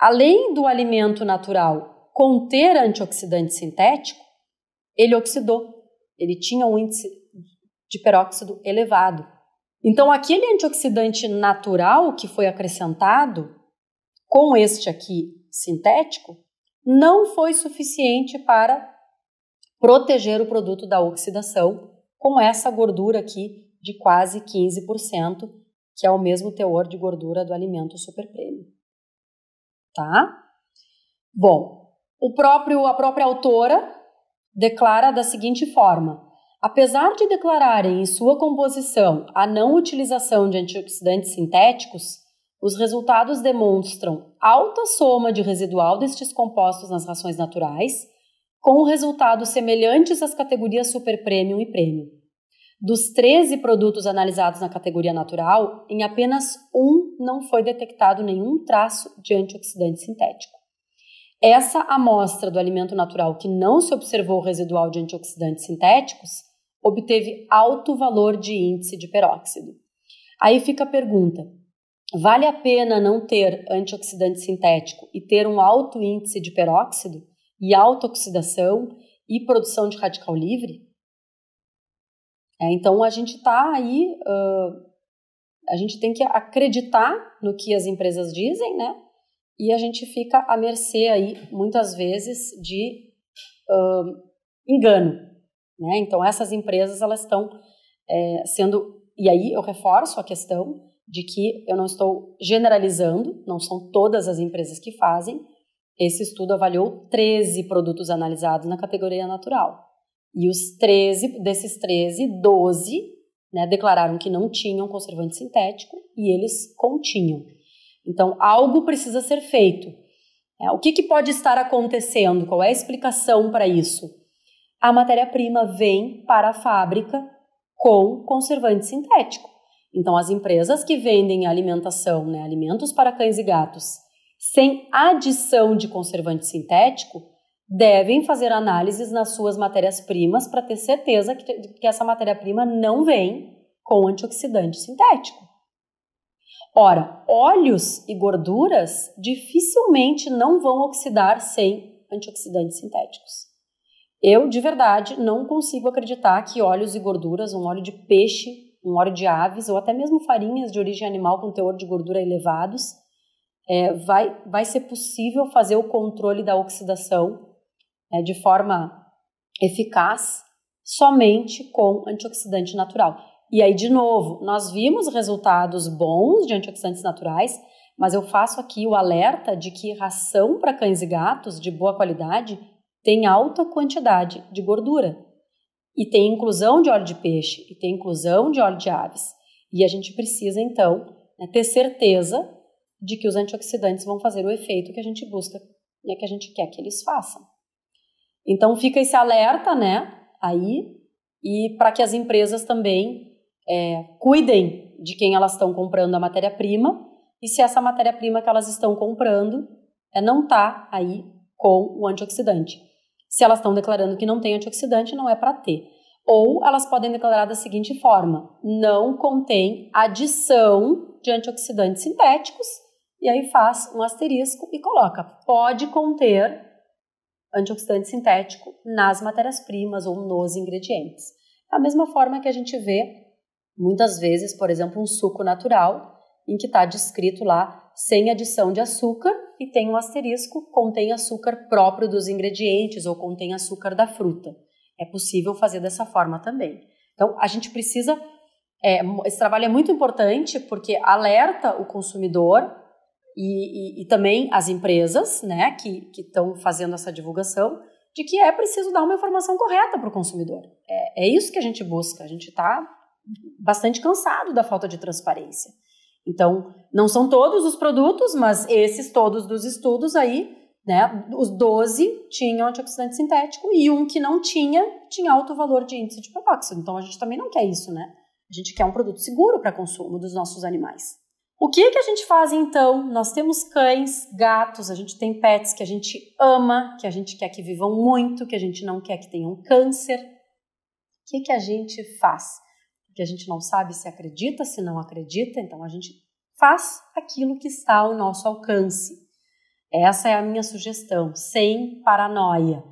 além do alimento natural conter antioxidante sintético, ele oxidou, ele tinha um índice de peróxido elevado. Então, aquele antioxidante natural que foi acrescentado com este aqui sintético não foi suficiente para proteger o produto da oxidação com essa gordura aqui de quase 15%, que é o mesmo teor de gordura do alimento super prêmio. Tá? Bom, o próprio a própria autora declara da seguinte forma: Apesar de declararem em sua composição a não utilização de antioxidantes sintéticos, os resultados demonstram alta soma de residual destes compostos nas rações naturais, com resultados semelhantes às categorias Super Premium e Premium. Dos 13 produtos analisados na categoria natural, em apenas um não foi detectado nenhum traço de antioxidante sintético. Essa amostra do alimento natural que não se observou residual de antioxidantes sintéticos obteve alto valor de índice de peróxido. Aí fica a pergunta: vale a pena não ter antioxidante sintético e ter um alto índice de peróxido e alta oxidação e produção de radical livre? É, então a gente está aí, uh, a gente tem que acreditar no que as empresas dizem, né? E a gente fica à mercê aí, muitas vezes, de uh, engano, né? Então, essas empresas, elas estão é, sendo... E aí, eu reforço a questão de que eu não estou generalizando, não são todas as empresas que fazem. Esse estudo avaliou 13 produtos analisados na categoria natural. E os 13, desses 13, 12 né, declararam que não tinham conservante sintético e eles continham. Então, algo precisa ser feito. É, o que, que pode estar acontecendo? Qual é a explicação para isso? a matéria-prima vem para a fábrica com conservante sintético. Então, as empresas que vendem alimentação, né, alimentos para cães e gatos, sem adição de conservante sintético, devem fazer análises nas suas matérias-primas para ter certeza que, que essa matéria-prima não vem com antioxidante sintético. Ora, óleos e gorduras dificilmente não vão oxidar sem antioxidantes sintéticos. Eu, de verdade, não consigo acreditar que óleos e gorduras, um óleo de peixe, um óleo de aves ou até mesmo farinhas de origem animal com teor de gordura elevados, é, vai, vai ser possível fazer o controle da oxidação é, de forma eficaz somente com antioxidante natural. E aí, de novo, nós vimos resultados bons de antioxidantes naturais, mas eu faço aqui o alerta de que ração para cães e gatos de boa qualidade tem alta quantidade de gordura. E tem inclusão de óleo de peixe, e tem inclusão de óleo de aves. E a gente precisa, então, né, ter certeza de que os antioxidantes vão fazer o efeito que a gente busca, né, que a gente quer que eles façam. Então fica esse alerta, né, aí, e para que as empresas também é, cuidem de quem elas estão comprando a matéria-prima e se essa matéria-prima que elas estão comprando é, não está aí com o antioxidante. Se elas estão declarando que não tem antioxidante, não é para ter. Ou elas podem declarar da seguinte forma: não contém adição de antioxidantes sintéticos, e aí faz um asterisco e coloca: pode conter antioxidante sintético nas matérias-primas ou nos ingredientes. Da é mesma forma que a gente vê muitas vezes, por exemplo, um suco natural, em que está descrito lá sem adição de açúcar e tem um asterisco, contém açúcar próprio dos ingredientes ou contém açúcar da fruta. É possível fazer dessa forma também. Então, a gente precisa. É, esse trabalho é muito importante porque alerta o consumidor e, e, e também as empresas né, que estão fazendo essa divulgação de que é preciso dar uma informação correta para o consumidor. É, é isso que a gente busca. A gente está bastante cansado da falta de transparência. Então, não são todos os produtos, mas esses todos dos estudos aí, né, os 12 tinham antioxidante sintético e um que não tinha, tinha alto valor de índice de peróxido. Então, a gente também não quer isso, né? A gente quer um produto seguro para consumo dos nossos animais. O que, que a gente faz então? Nós temos cães, gatos, a gente tem pets que a gente ama, que a gente quer que vivam muito, que a gente não quer que tenham câncer. O que, que a gente faz? porque a gente não sabe se acredita, se não acredita, então a gente faz aquilo que está ao nosso alcance. Essa é a minha sugestão, sem paranoia.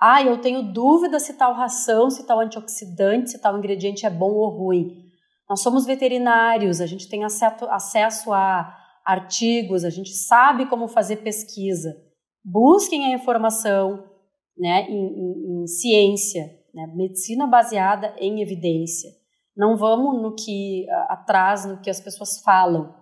Ah, eu tenho dúvida se tal ração, se tal antioxidante, se tal ingrediente é bom ou ruim. Nós somos veterinários, a gente tem acesso a artigos, a gente sabe como fazer pesquisa. Busquem a informação né, em, em, em ciência, né, medicina baseada em evidência. Não vamos no que atrás, no que as pessoas falam.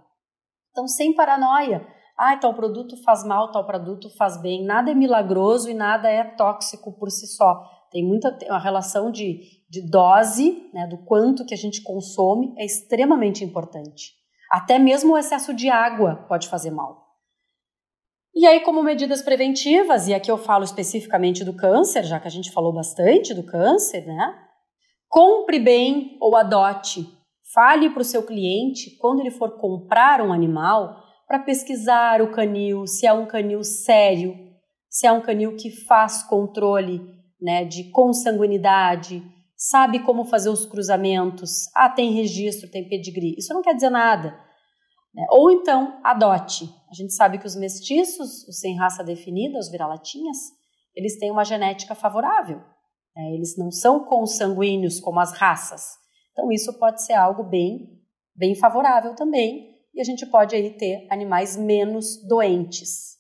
Então, sem paranoia. Ah, tal produto faz mal, tal produto faz bem. Nada é milagroso e nada é tóxico por si só. Tem muita uma relação de, de dose, né, do quanto que a gente consome, é extremamente importante. Até mesmo o excesso de água pode fazer mal. E aí, como medidas preventivas, e aqui eu falo especificamente do câncer, já que a gente falou bastante do câncer, né? Compre bem ou adote. Fale para o seu cliente, quando ele for comprar um animal, para pesquisar o canil, se é um canil sério, se é um canil que faz controle né, de consanguinidade, sabe como fazer os cruzamentos, ah, tem registro, tem pedigree. Isso não quer dizer nada. Né? Ou então, adote. A gente sabe que os mestiços, os sem raça definida, os vira-latinhas, eles têm uma genética favorável. Né? Eles não são consanguíneos como as raças. Então, isso pode ser algo bem, bem favorável também, e a gente pode aí ter animais menos doentes.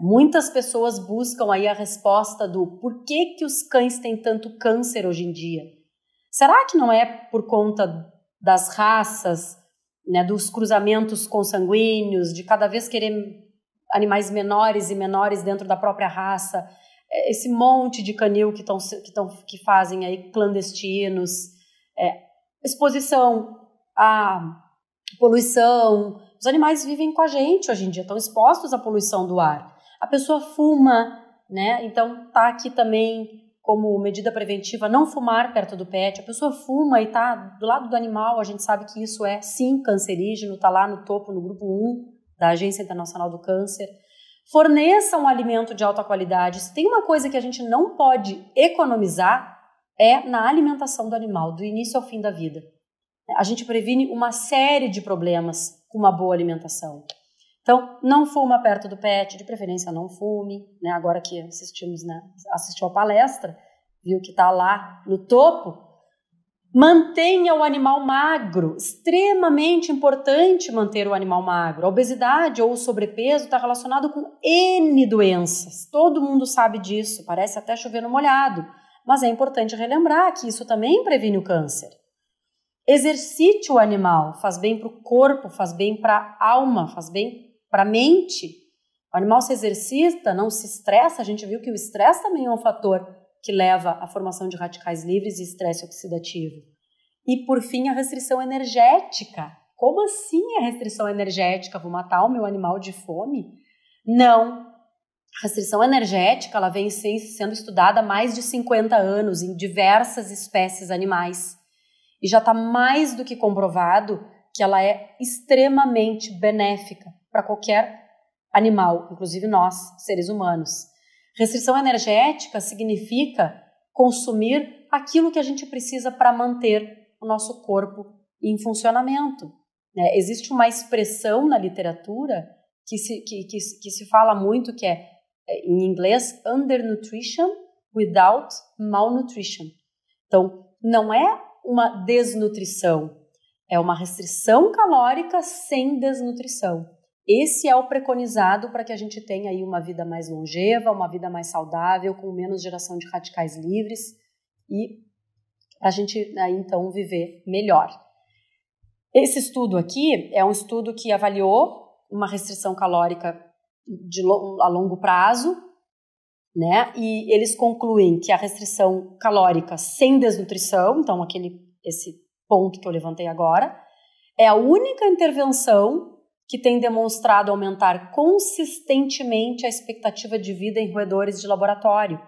Muitas pessoas buscam aí a resposta do por que, que os cães têm tanto câncer hoje em dia. Será que não é por conta das raças, né, dos cruzamentos consanguíneos, de cada vez querer animais menores e menores dentro da própria raça? esse monte de canil que, estão que, que fazem aí clandestinos, é, exposição à poluição. Os animais vivem com a gente hoje em dia, estão expostos à poluição do ar. A pessoa fuma, né? Então tá aqui também como medida preventiva não fumar perto do pet. A pessoa fuma e tá do lado do animal, a gente sabe que isso é sim cancerígeno, tá lá no topo no grupo 1 da Agência Internacional do Câncer forneçam um alimento de alta qualidade. Se tem uma coisa que a gente não pode economizar, é na alimentação do animal, do início ao fim da vida. A gente previne uma série de problemas com uma boa alimentação. Então, não fuma perto do pet, de preferência não fume. Né? Agora que assistimos, né? assistiu a palestra, viu que está lá no topo, Mantenha o animal magro, extremamente importante manter o animal magro. A obesidade ou o sobrepeso está relacionado com N doenças. Todo mundo sabe disso, parece até chover no molhado, mas é importante relembrar que isso também previne o câncer. Exercite o animal, faz bem para o corpo, faz bem para a alma, faz bem para a mente. O animal se exercita, não se estressa. A gente viu que o estresse também é um fator que leva à formação de radicais livres e estresse oxidativo. E, por fim, a restrição energética. Como assim a restrição energética? Vou matar o meu animal de fome? Não. A restrição energética ela vem sendo estudada há mais de 50 anos em diversas espécies animais. E já está mais do que comprovado que ela é extremamente benéfica para qualquer animal, inclusive nós, seres humanos. Restrição energética significa consumir aquilo que a gente precisa para manter o nosso corpo em funcionamento. Né? Existe uma expressão na literatura que se, que, que, que se fala muito que é, é em inglês, undernutrition without malnutrition. Então, não é uma desnutrição, é uma restrição calórica sem desnutrição. Esse é o preconizado para que a gente tenha aí uma vida mais longeva, uma vida mais saudável, com menos geração de radicais livres e a gente aí né, então viver melhor. Esse estudo aqui é um estudo que avaliou uma restrição calórica de, a longo prazo, né? E eles concluem que a restrição calórica sem desnutrição, então aquele esse ponto que eu levantei agora, é a única intervenção que tem demonstrado aumentar consistentemente a expectativa de vida em roedores de laboratório.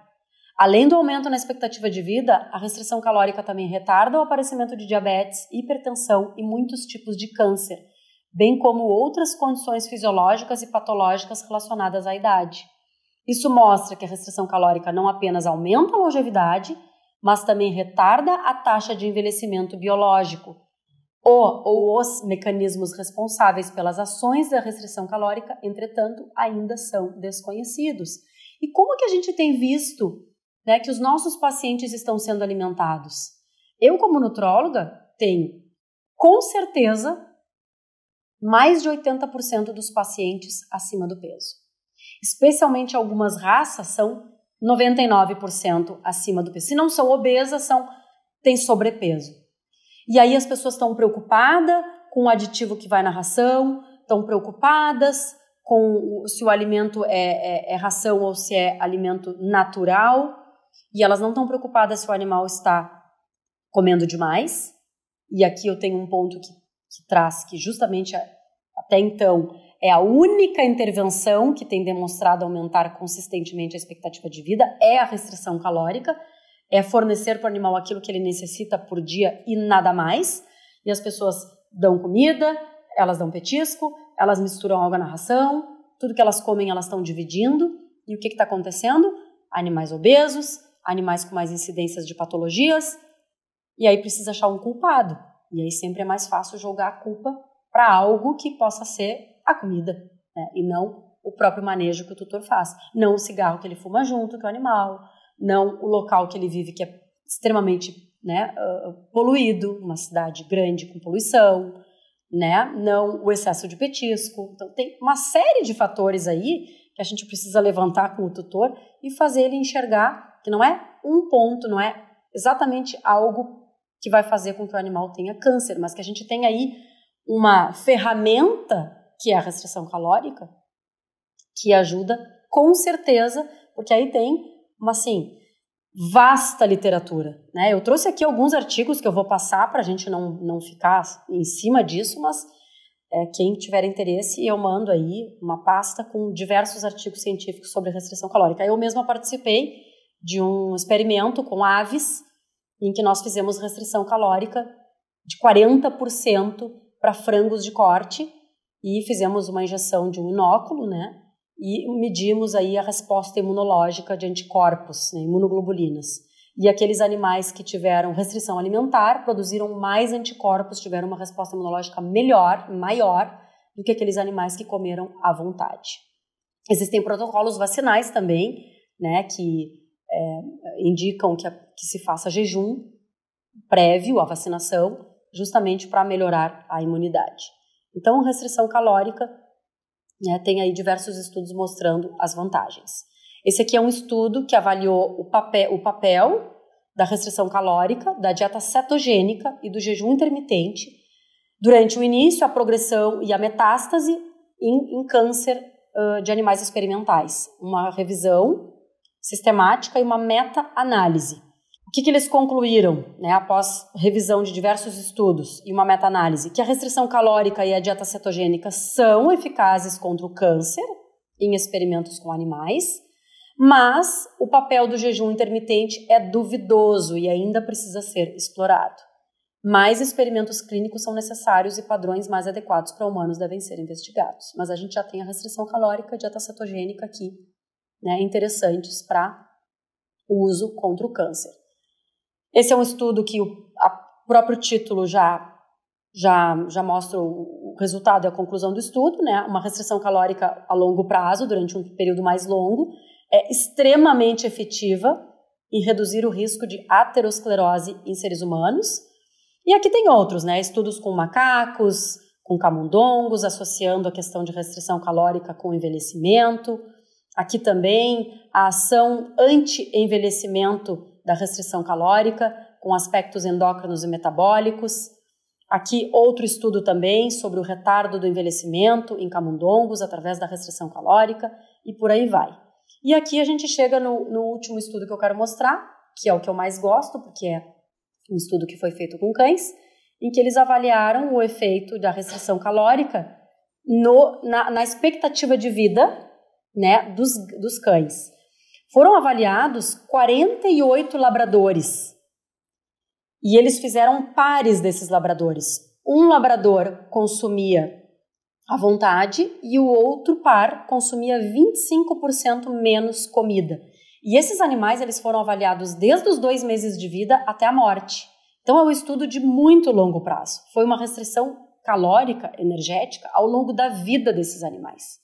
Além do aumento na expectativa de vida, a restrição calórica também retarda o aparecimento de diabetes, hipertensão e muitos tipos de câncer, bem como outras condições fisiológicas e patológicas relacionadas à idade. Isso mostra que a restrição calórica não apenas aumenta a longevidade, mas também retarda a taxa de envelhecimento biológico, o ou os mecanismos responsáveis pelas ações da restrição calórica, entretanto, ainda são desconhecidos. E como que a gente tem visto né, que os nossos pacientes estão sendo alimentados? Eu, como nutróloga, tenho com certeza mais de 80% dos pacientes acima do peso. Especialmente algumas raças são 99% acima do peso. Se não são obesas, são têm sobrepeso. E aí as pessoas estão preocupadas com o aditivo que vai na ração, estão preocupadas com se o alimento é, é, é ração ou se é alimento natural. E elas não estão preocupadas se o animal está comendo demais. E aqui eu tenho um ponto que, que traz que justamente a, até então é a única intervenção que tem demonstrado aumentar consistentemente a expectativa de vida é a restrição calórica é fornecer para o animal aquilo que ele necessita por dia e nada mais. E as pessoas dão comida, elas dão petisco, elas misturam algo na ração, tudo que elas comem elas estão dividindo. E o que está acontecendo? Animais obesos, animais com mais incidências de patologias. E aí precisa achar um culpado. E aí sempre é mais fácil jogar a culpa para algo que possa ser a comida, né? e não o próprio manejo que o tutor faz. Não o cigarro que ele fuma junto, que é o animal, não o local que ele vive, que é extremamente né, ah, ah, poluído, uma cidade grande com poluição, né, não o excesso de petisco. Então, tem uma série de fatores aí que a gente precisa levantar com o tutor e fazer ele enxergar que não é um ponto, não é exatamente algo que vai fazer com que o animal tenha câncer, mas que a gente tem aí uma ferramenta que é a restrição calórica que ajuda com certeza, porque aí tem uma então, assim vasta literatura, né? Eu trouxe aqui alguns artigos que eu vou passar para a gente não não ficar em cima disso, mas é, quem tiver interesse eu mando aí uma pasta com diversos artigos científicos sobre restrição calórica. Eu mesma participei de um experimento com aves em que nós fizemos restrição calórica de 40% para frangos de corte e fizemos uma injeção de um inóculo, né? e medimos aí a resposta imunológica de anticorpos, né, imunoglobulinas. E aqueles animais que tiveram restrição alimentar produziram mais anticorpos, tiveram uma resposta imunológica melhor, maior, do que aqueles animais que comeram à vontade. Existem protocolos vacinais também, né, que é, indicam que, a, que se faça jejum prévio à vacinação, justamente para melhorar a imunidade. Então, restrição calórica né, tem aí diversos estudos mostrando as vantagens. Esse aqui é um estudo que avaliou o papel, o papel da restrição calórica, da dieta cetogênica e do jejum intermitente durante o início, a progressão e a metástase em, em câncer uh, de animais experimentais. Uma revisão sistemática e uma meta-análise. O que, que eles concluíram, né, após revisão de diversos estudos e uma meta-análise? Que a restrição calórica e a dieta cetogênica são eficazes contra o câncer em experimentos com animais, mas o papel do jejum intermitente é duvidoso e ainda precisa ser explorado. Mais experimentos clínicos são necessários e padrões mais adequados para humanos devem ser investigados. Mas a gente já tem a restrição calórica, a dieta cetogênica aqui, né, interessantes para uso contra o câncer. Esse é um estudo que o próprio título já, já, já mostra o resultado e a conclusão do estudo, né? Uma restrição calórica a longo prazo, durante um período mais longo, é extremamente efetiva em reduzir o risco de aterosclerose em seres humanos. E aqui tem outros, né? Estudos com macacos, com camundongos, associando a questão de restrição calórica com envelhecimento. Aqui também a ação anti-envelhecimento da restrição calórica, com aspectos endócrinos e metabólicos. Aqui, outro estudo também sobre o retardo do envelhecimento em camundongos através da restrição calórica e por aí vai. E aqui a gente chega no, no último estudo que eu quero mostrar, que é o que eu mais gosto, porque é um estudo que foi feito com cães, em que eles avaliaram o efeito da restrição calórica no, na, na expectativa de vida né, dos, dos cães. Foram avaliados 48 labradores. E eles fizeram pares desses labradores. Um labrador consumia à vontade e o outro par consumia 25% menos comida. E esses animais eles foram avaliados desde os dois meses de vida até a morte. Então é um estudo de muito longo prazo. Foi uma restrição calórica, energética, ao longo da vida desses animais.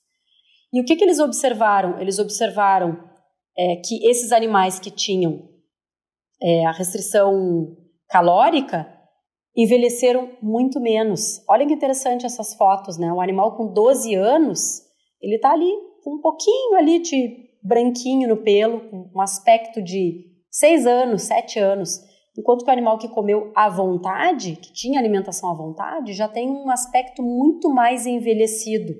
E o que, que eles observaram? Eles observaram é, que esses animais que tinham é, a restrição calórica envelheceram muito menos. Olha que interessante essas fotos, né? Um animal com 12 anos, ele tá ali com um pouquinho ali de branquinho no pelo, com um aspecto de 6 anos, 7 anos. Enquanto que o animal que comeu à vontade, que tinha alimentação à vontade, já tem um aspecto muito mais envelhecido.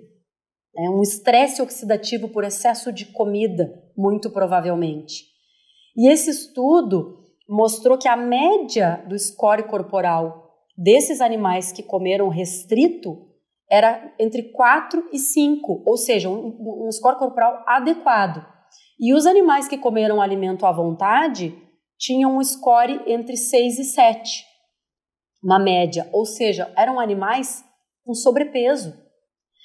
Né? Um estresse oxidativo por excesso de comida muito provavelmente. E esse estudo mostrou que a média do score corporal desses animais que comeram restrito era entre 4 e 5, ou seja, um, um score corporal adequado. E os animais que comeram alimento à vontade tinham um score entre 6 e 7, uma média, ou seja, eram animais com sobrepeso.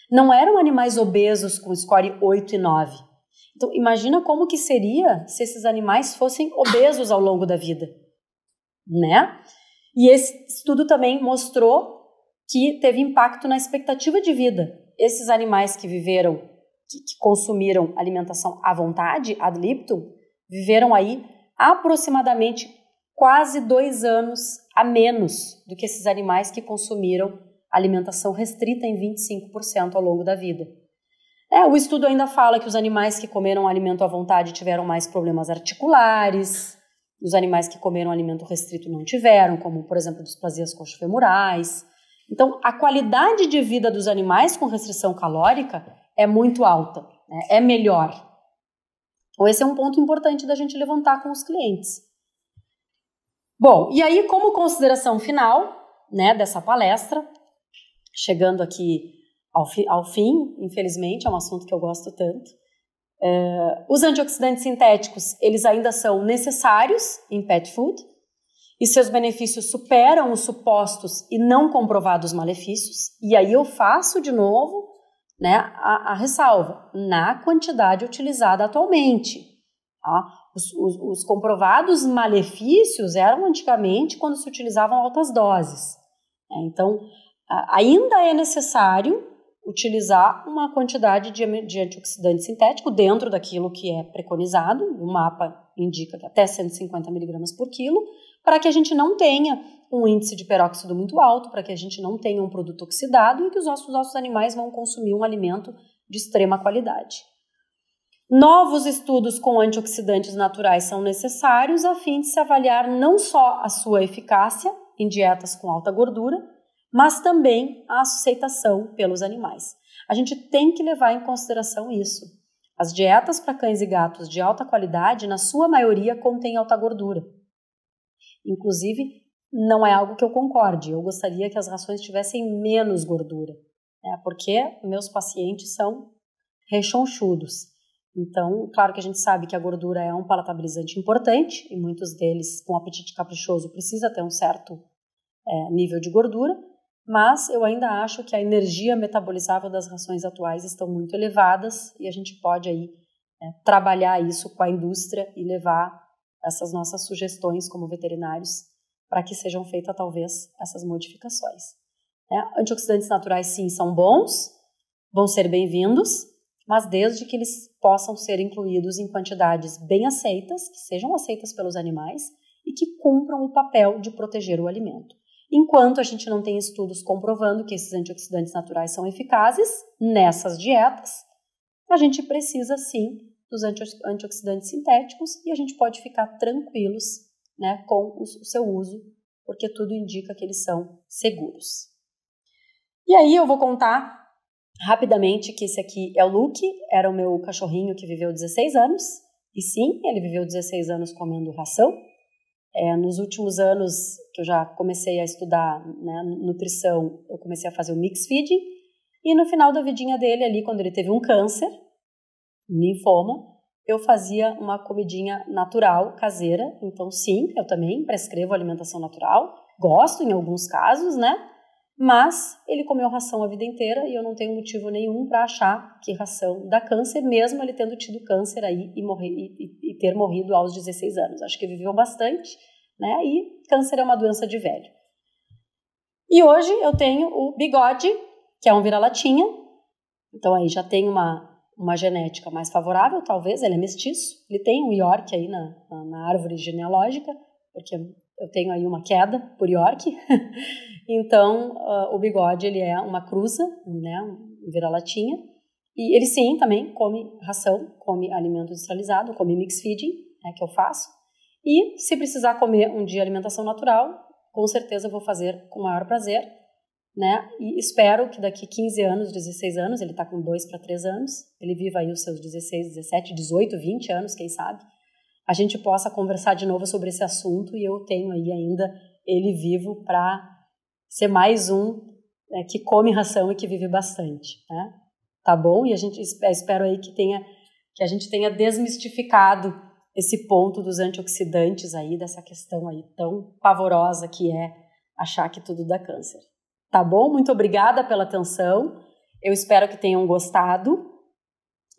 Não eram animais obesos com score 8 e 9. Então, imagina como que seria se esses animais fossem obesos ao longo da vida, né? E esse estudo também mostrou que teve impacto na expectativa de vida. Esses animais que viveram, que, que consumiram alimentação à vontade, ad libitum, viveram aí aproximadamente quase dois anos a menos do que esses animais que consumiram alimentação restrita em 25% ao longo da vida. É, o estudo ainda fala que os animais que comeram alimento à vontade tiveram mais problemas articulares, os animais que comeram alimento restrito não tiveram, como, por exemplo, displasias coxofemorais. Então, a qualidade de vida dos animais com restrição calórica é muito alta, né? é melhor. Então, esse é um ponto importante da gente levantar com os clientes. Bom, e aí, como consideração final né, dessa palestra, chegando aqui ao, fi, ao fim, infelizmente, é um assunto que eu gosto tanto. Uh, os antioxidantes sintéticos, eles ainda são necessários em pet food e seus benefícios superam os supostos e não comprovados malefícios. E aí eu faço de novo né, a, a ressalva na quantidade utilizada atualmente. Tá? Os, os, os comprovados malefícios eram antigamente quando se utilizavam altas doses. Né? Então, ainda é necessário utilizar uma quantidade de, de antioxidante sintético dentro daquilo que é preconizado, o mapa indica que até 150 miligramas por quilo, para que a gente não tenha um índice de peróxido muito alto, para que a gente não tenha um produto oxidado e que os nossos, nossos animais vão consumir um alimento de extrema qualidade. Novos estudos com antioxidantes naturais são necessários a fim de se avaliar não só a sua eficácia em dietas com alta gordura, mas também a aceitação pelos animais. A gente tem que levar em consideração isso. As dietas para cães e gatos de alta qualidade, na sua maioria, contêm alta gordura. Inclusive, não é algo que eu concorde. Eu gostaria que as rações tivessem menos gordura, né? porque meus pacientes são rechonchudos. Então, claro que a gente sabe que a gordura é um palatabilizante importante e muitos deles com apetite caprichoso precisa ter um certo é, nível de gordura, mas eu ainda acho que a energia metabolizável das rações atuais estão muito elevadas e a gente pode aí né, trabalhar isso com a indústria e levar essas nossas sugestões como veterinários para que sejam feitas talvez essas modificações. É, antioxidantes naturais sim são bons, vão ser bem-vindos, mas desde que eles possam ser incluídos em quantidades bem aceitas, que sejam aceitas pelos animais e que cumpram o papel de proteger o alimento. Enquanto a gente não tem estudos comprovando que esses antioxidantes naturais são eficazes nessas dietas, a gente precisa sim dos antioxidantes sintéticos e a gente pode ficar tranquilos né, com o seu uso, porque tudo indica que eles são seguros. E aí eu vou contar rapidamente que esse aqui é o Luke, era o meu cachorrinho que viveu 16 anos, e sim, ele viveu 16 anos comendo ração, é, nos últimos anos que eu já comecei a estudar né, nutrição, eu comecei a fazer o mix feeding. E no final da vidinha dele, ali, quando ele teve um câncer, linfoma, eu fazia uma comidinha natural, caseira. Então, sim, eu também prescrevo alimentação natural. Gosto em alguns casos, né? mas ele comeu ração a vida inteira e eu não tenho motivo nenhum para achar que ração dá câncer, mesmo ele tendo tido câncer aí e, morrer, e, e, ter morrido aos 16 anos. Acho que viveu bastante, né? E câncer é uma doença de velho. E hoje eu tenho o bigode, que é um vira-latinha, então aí já tem uma, uma genética mais favorável, talvez, ele é mestiço, ele tem um York aí na, na, na árvore genealógica, porque eu tenho aí uma queda por York. então, uh, o bigode, ele é uma cruza, né, um vira-latinha. E ele sim, também come ração, come alimento industrializado, come mix feeding, né, que eu faço. E se precisar comer um dia alimentação natural, com certeza vou fazer com o maior prazer, né? E espero que daqui 15 anos, 16 anos, ele está com 2 para 3 anos, ele viva aí os seus 16, 17, 18, 20 anos, quem sabe, a gente possa conversar de novo sobre esse assunto e eu tenho aí ainda ele vivo para ser mais um né, que come ração e que vive bastante, né? Tá bom? E a gente é, espero aí que tenha que a gente tenha desmistificado esse ponto dos antioxidantes aí dessa questão aí tão pavorosa que é achar que tudo dá câncer. Tá bom? Muito obrigada pela atenção. Eu espero que tenham gostado.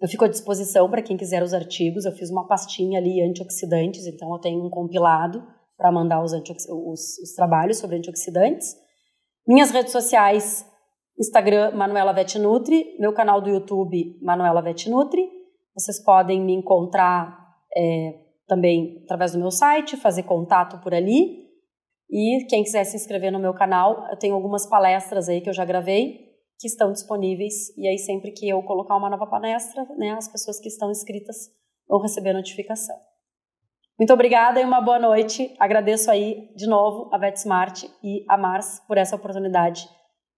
Eu fico à disposição para quem quiser os artigos. Eu fiz uma pastinha ali antioxidantes, então eu tenho um compilado para mandar os, os, os, trabalhos sobre antioxidantes. Minhas redes sociais, Instagram, Manuela Vetnutri, meu canal do YouTube, Manuela Vetnutri. Vocês podem me encontrar é, também através do meu site, fazer contato por ali. E quem quiser se inscrever no meu canal, eu tenho algumas palestras aí que eu já gravei que estão disponíveis. E aí, sempre que eu colocar uma nova palestra, né, as pessoas que estão inscritas vão receber a notificação. Muito obrigada e uma boa noite. Agradeço aí de novo a VetSmart e a Mars por essa oportunidade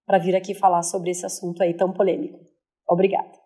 para vir aqui falar sobre esse assunto aí tão polêmico. Obrigada.